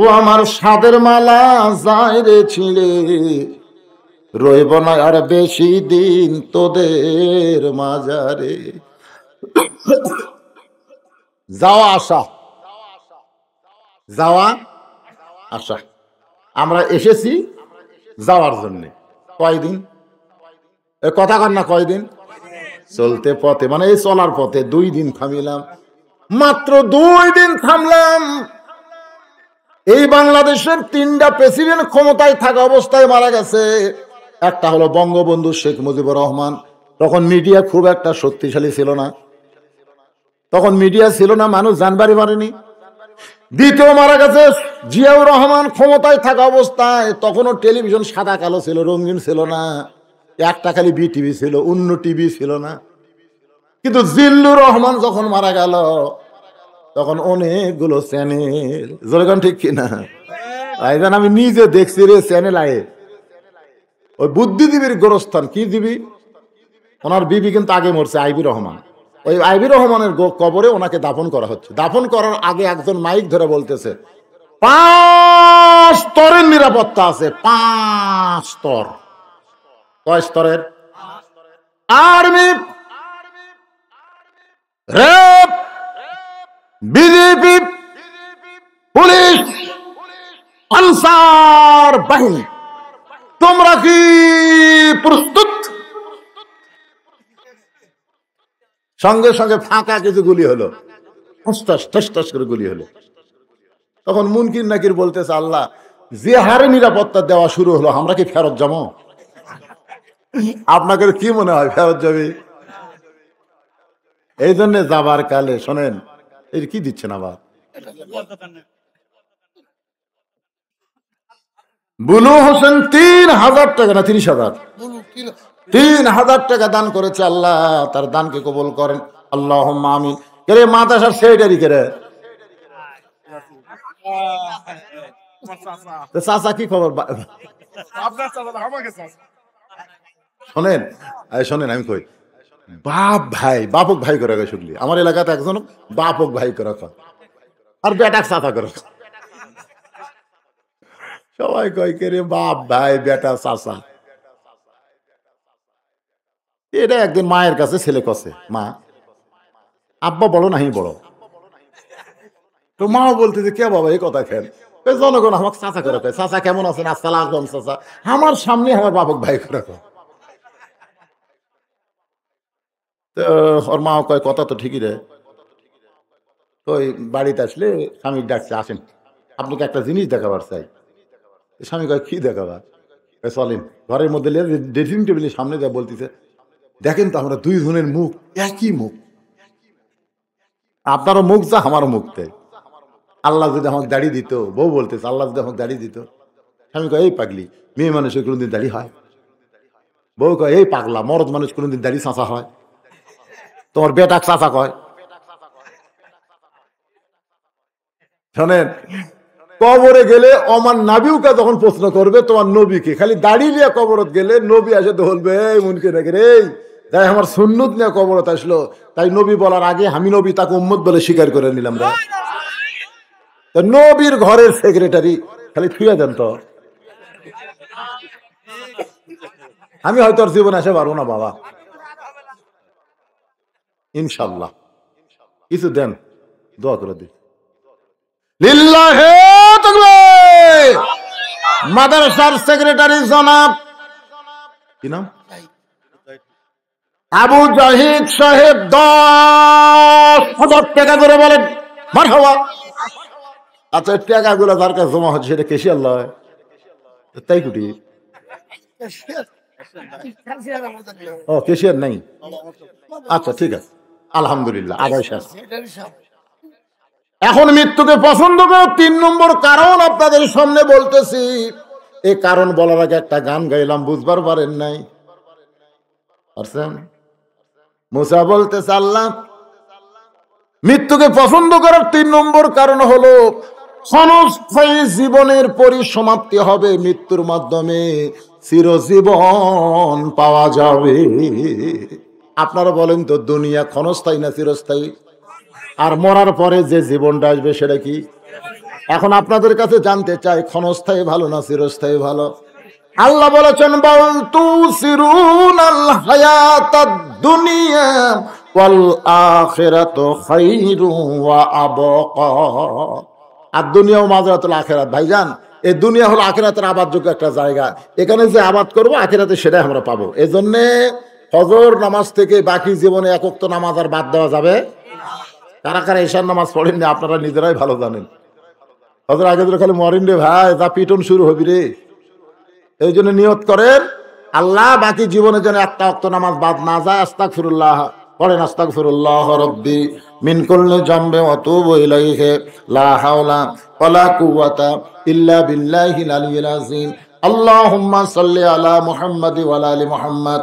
ও আমার সাদের মালা যাই রে ছিঁড়ে রইব না আর বেশি দিন তোদের মাজারে যাওয়া আসা যাওয়া আসা আমরা এসেছি যাওয়ার জন্যে কয়দিন কথা কান না কয়দিন চলতে পথে মানে এই চলার পথে দুই দিন থামিলাম মাত্র দুই দিন থামলাম এই বাংলাদেশের তিনটা প্রেসিডেন্ট ক্ষমতায় থাকা অবস্থায় মারা গেছে একটা হলো বঙ্গবন্ধু শেখ মুজিবুর রহমান তখন মিডিয়া খুব একটা শক্তিশালী ছিল না তখন মিডিয়া ছিল না মানুষ জানবারই মারেনি দ্বিতীয় মারা গেছে জিয়াউর রহমান ক্ষমতায় থাকা অবস্থায় তখনও টেলিভিশন সাদা কালো ছিল রঙিন ছিল না একটা খালি বি টিভি ছিল অন্য টিভি ছিল না কিন্তু জিল্লুর রহমান যখন মারা গেল তখন অনেকগুলো চ্যানেল জলগান ঠিক কিনা আইজান হ্যাঁ। আমি নিজে দেখছি রে চ্যানেল আয়ে ওই বুদ্ধিজীবীর গোরস্থান কি দিবি ওনার বিবি কিন্তু আগে মরছে আইবি রহমান ওই আইবি রহমানের কবরে ওনাকে দাফন করা হচ্ছে দাফন করার আগে একজন মাইক ধরে বলতেছে পাঁচ স্তরের নিরাপত্তা আছে পাঁচ স্তর কয় স্তরের আর্মি র্যাব বিজেপি পুলিশ আনসার বাহিনী তোমরা কি প্রস্তুত সঙ্গে সঙ্গে ফাঁকা কিছু গুলি হলো করে গুলি হলো তখন মুনকির নাকির বলতেছে আল্লাহ যে হারে নিরাপত্তা দেওয়া শুরু হলো আমরা কি ফেরত যাবো আপনাকে কি মনে হয় ফেরত যাবে এই জন্য যাবার কালে শোনেন এর কি দিচ্ছেন আবার বুলু হোসেন তিন হাজার টাকা না তিরিশ হাজার তিন হাজার টাকা দান করেছে আল্লাহ তার দানকে কবল করেন আল্লাহ আমি কেরে মাদাসার সেইটারি কেরে চাচা কি খবর আপনার চাচা আমাকে চাচা শোনেন শোনেন আমি কই বাপ ভাই বাপক ভাই করে শুনলি আমার এলাকাতে একজন বাপক ভাই করে আর বেটাক চাচা করে সবাই কয় কে রে বাপ ভাই বেটা চাচা এটা একদিন মায়ের কাছে ছেলে কছে মা আব্বা বলো নাহি বড় তো মাও বলতে যে কে বাবা এই কথা খেল জনগণ আমাকে চাচা করে চাচা কেমন আছেন আসসালাম চাচা আমার সামনে আমার বাপক ভাই করে ওর মাও কয় কথা তো ঠিকই রে ওই বাড়িতে আসলে স্বামী ডাকছে আসেন আপনাকে একটা জিনিস দেখাবার চাই স্বামী কয় কী দেখাবার চলেন ঘরের মধ্যে ড্রেসিং টেবিলের সামনে যা বলতেছে দেখেন তো আমরা দুই ধরনের মুখ একই মুখ আপনারও মুখ যা আমারও মুখ তাই আল্লাহ যদি আমাকে দাড়ি দিত বউ বলতেছে আল্লাহ যদি আমাকে দাড়ি দিত স্বামী কয় এই পাগলি মেয়ে মানুষের কোনোদিন দাড়ি হয় বউ কয় এই পাগলা মরদ মানুষ কোনোদিন দাড়ি সাঁচা হয় তোমার বেটা চাচা কয় শোনেন কবরে গেলে অমান নাবিউকা যখন প্রশ্ন করবে তোমার নবীকে খালি দাঁড়িয়ে নিয়ে কবরত গেলে নবী আসে ধরবে এই মুনকে নাকি রে তাই আমার সুন্নত নিয়ে কবরত আসলো তাই নবী বলার আগে আমি নবী তাকে উম্মত বলে স্বীকার করে নিলাম রে নবীর ঘরের সেক্রেটারি খালি থুয়ে দেন তো আমি হয়তো আর জীবন আসে পারবো না বাবা ইনশাল্লাহ কিছু দেন দোয়া করে দিন মাদ্রাসার সেক্রেটারি জনাব কি নাম আবু জাহিদ সাহেব দশ হাজার টাকা করে বলেন মার হওয়া আচ্ছা টাকা গুলো তার কাছে জমা হচ্ছে সেটা কেসি আল্লাহ তাই কুটি ও কেসিয়ার নাই আচ্ছা ঠিক আছে আলহামদুলিল্লাহ এখন মৃত্যুকে পছন্দ করো তিন নম্বর কারণ আপনাদের সামনে বলতেছি এ কারণ বলার আগে একটা গান গাইলাম বুঝবার পারেন নাই পারছেন মুসা বলতেছে মৃত্যুকে পছন্দ করার তিন নম্বর কারণ হলো জীবনের পরিসমাপ্তি হবে মৃত্যুর মাধ্যমে চিরজীবন পাওয়া যাবে আপনারা বলেন তো দুনিয়া ক্ষণস্থায়ী না চিরস্থায়ী আর মরার পরে যে জীবনটা আসবে সেটা কি এখন আপনাদের কাছে জানতে চাই ক্ষণস্থায়ী ভালো না চিরস্থায়ী ভালো আল্লাহ বলেছেন বল তু সিরুন দুনিয়া ওয়াল আখিরাতু খায়রুন ওয়া আবকা আর দুনিয়া ও মাজরাতুল আখিরাত ভাইজান এ দুনিয়া হলো আখিরাতের আবাদযোগ্য একটা জায়গা এখানে যে আবাদ করব আখিরাতে সেটাই আমরা পাবো এজন্যে ফজর নামাজ থেকে বাকি জীবনে একক তো নামাজ আর বাদ দেওয়া যাবে কারা কারা ঈশার নামাজ পড়েননি আপনারা নিজেরাই ভালো জানেন ফজর আগে খালি মরেন রে ভাই যা পিটন শুরু হবি রে এই জন্য নিয়ত করেন আল্লাহ বাকি জীবনে যেন একটা অক্ত নামাজ বাদ না যায় আস্তাক ফিরুল্লাহ পড়েন আস্তাক ফিরুল্লাহ রব্বি মিন করলে জম্বে অত বইলাইহে লা লাহাওলা কলা কুয়াতা ইল্লা বিল্লাহ আলিয়্যিল আযীম সাল্লি আলা মুহাম্মাদি ওয়ালা আলী মুহাম্মাদ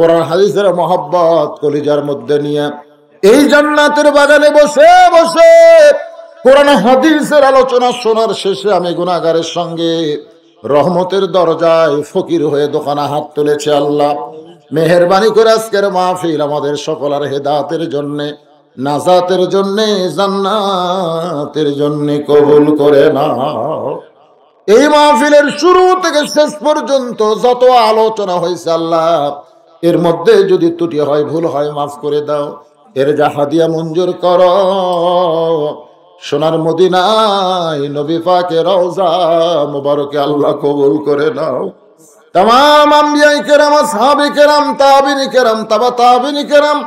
কোরআন হাদিসের মহাব্বত কলিজার মধ্যে নিয়ে এই জান্নাতের বাগানে বসে বসে কোরআন হাদিসের আলোচনা শোনার শেষে আমি গুণাগারের সঙ্গে রহমতের দরজায় ফকির হয়ে দোকানে হাত তুলেছে আল্লাহ মেহরবানি করে আজকের মাহফিল আমাদের সকলের হেদাতের জন্যে নাজাতের জন্যে জান্নাতের জন্যে কবুল করে না এই মাহফিলের শুরু থেকে শেষ পর্যন্ত যত আলোচনা হয়েছে আল্লাহ এর মধ্যে যদি ত্রুটি হয় ভুল হয় মাফ করে দাও এর যা হাদিয়া মঞ্জুর কর সোনার মদিনায় নবী পাকে রওজা মুবারকে আল্লাহ কবুল করে নাও তাম আম্বিয়াই কেরাম সাহাবি কেরাম তাবিনী কেরাম তাবা তাবিনী কেরাম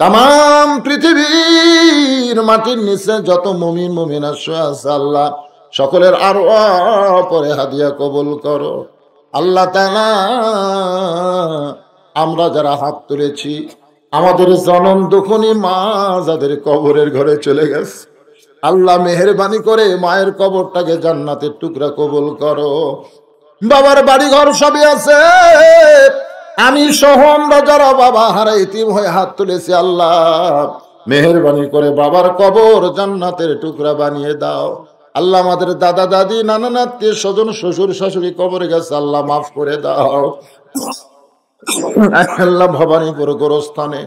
তাম পৃথিবীর মাটির নিচে যত মমিন মমিন আল্লাহ সকলের আর পরে হাদিয়া কবুল করো আল্লাহ তালা আমরা যারা হাত তুলেছি আমাদের জনম দুখনি মা যাদের কবরের ঘরে চলে গেছে আল্লাহ মেহরবানি করে মায়ের কবরটাকে জান্নাতের টুকরা কবুল করো বাবার বাড়ি ঘর সবই আছে আমি সহ আমরা যারা বাবা হারা ইতিম হয়ে হাত তুলেছি আল্লাহ মেহরবানি করে বাবার কবর জান্নাতের টুকরা বানিয়ে দাও আল্লাহ আমাদের দাদা দাদি নানা নাতি স্বজন শ্বশুর শাশুড়ি কবরে গেছে আল্লাহ মাফ করে দাও আল্লাহ ভবানী গোর স্থানে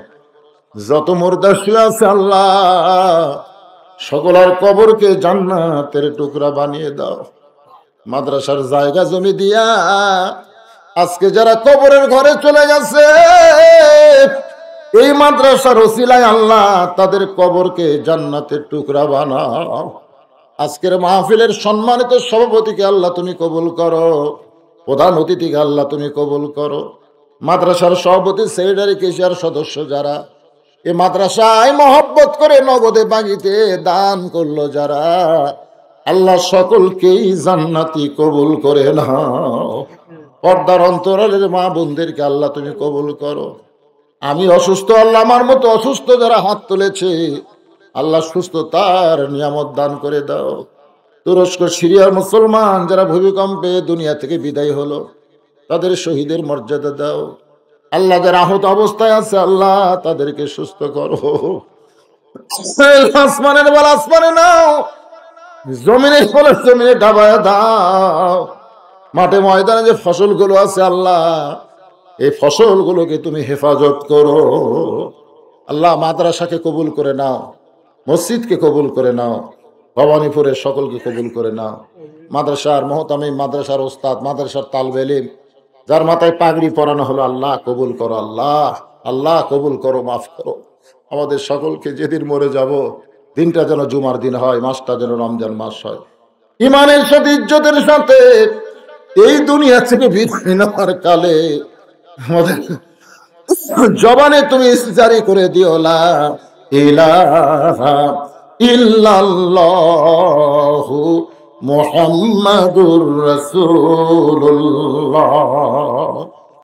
যত মুর্দা আছে আল্লাহ সকলার কবরকে জান্নাতের টুকরা বানিয়ে দাও মাদ্রাসার জায়গা জমি দিয়া আজকে যারা কবরের ঘরে চলে গেছে এই মাদ্রাসার ওসিলায় আল্লাহ তাদের কবরকে জান্নাতের টুকরা বানাও আজকের মাহফিলের সম্মানিত সভাপতিকে আল্লাহ তুমি কবুল করো প্রধান অতিথিকে আল্লাহ তুমি কবুল করো মাদ্রাসার সভাপতি সেক্রেটারি কেশিয়ার সদস্য যারা এ মাদ্রাসায় মহব্বত করে নগদে বাগিতে দান করলো যারা আল্লাহ সকলকেই জান্নাতি কবুল করে না পর্দার অন্তরালের মা বোনদেরকে আল্লাহ তুমি কবুল করো আমি অসুস্থ আল্লাহ আমার মতো অসুস্থ যারা হাত তুলেছে আল্লাহ সুস্থতার নিয়ামত দান করে দাও তুরস্ক সিরিয়ার মুসলমান যারা ভূমিকম্পে দুনিয়া থেকে বিদায় হলো তাদের শহীদের মর্যাদা দাও আল্লাহ যারা আহত অবস্থায় আছে আল্লাহ তাদেরকে সুস্থ করো আসমানের বল আসমানে নাও জমিনের বল জমিনে ডাবায় দাও মাঠে ময়দানে যে ফসলগুলো আছে আল্লাহ এই ফসলগুলোকে তুমি হেফাজত করো আল্লাহ মাদ্রাসাকে কবুল করে নাও মসজিদকে কবুল করে নাও ভবানীপুরের সকলকে কবুল করে নাও মাদ্রাসার মহতামি মাদ্রাসার ওস্তাদ মাদ্রাসার তালবেলিম যার মাথায় পাগড়ি পরানো হলো আল্লাহ কবুল করো আল্লাহ আল্লাহ কবুল করো মাফ করো আমাদের সকলকে যেদিন মরে যাব দিনটা যেন জুমার দিন হয় মাসটা যেন রমজান মাস হয় ইমানের সাথে ইজ্জতের সাথে এই দুনিয়া থেকে বিদায় কালে আমাদের জবানে তুমি জারি করে দিও লা ইলাহা ইল্লাল্লাহু محمد رسول الله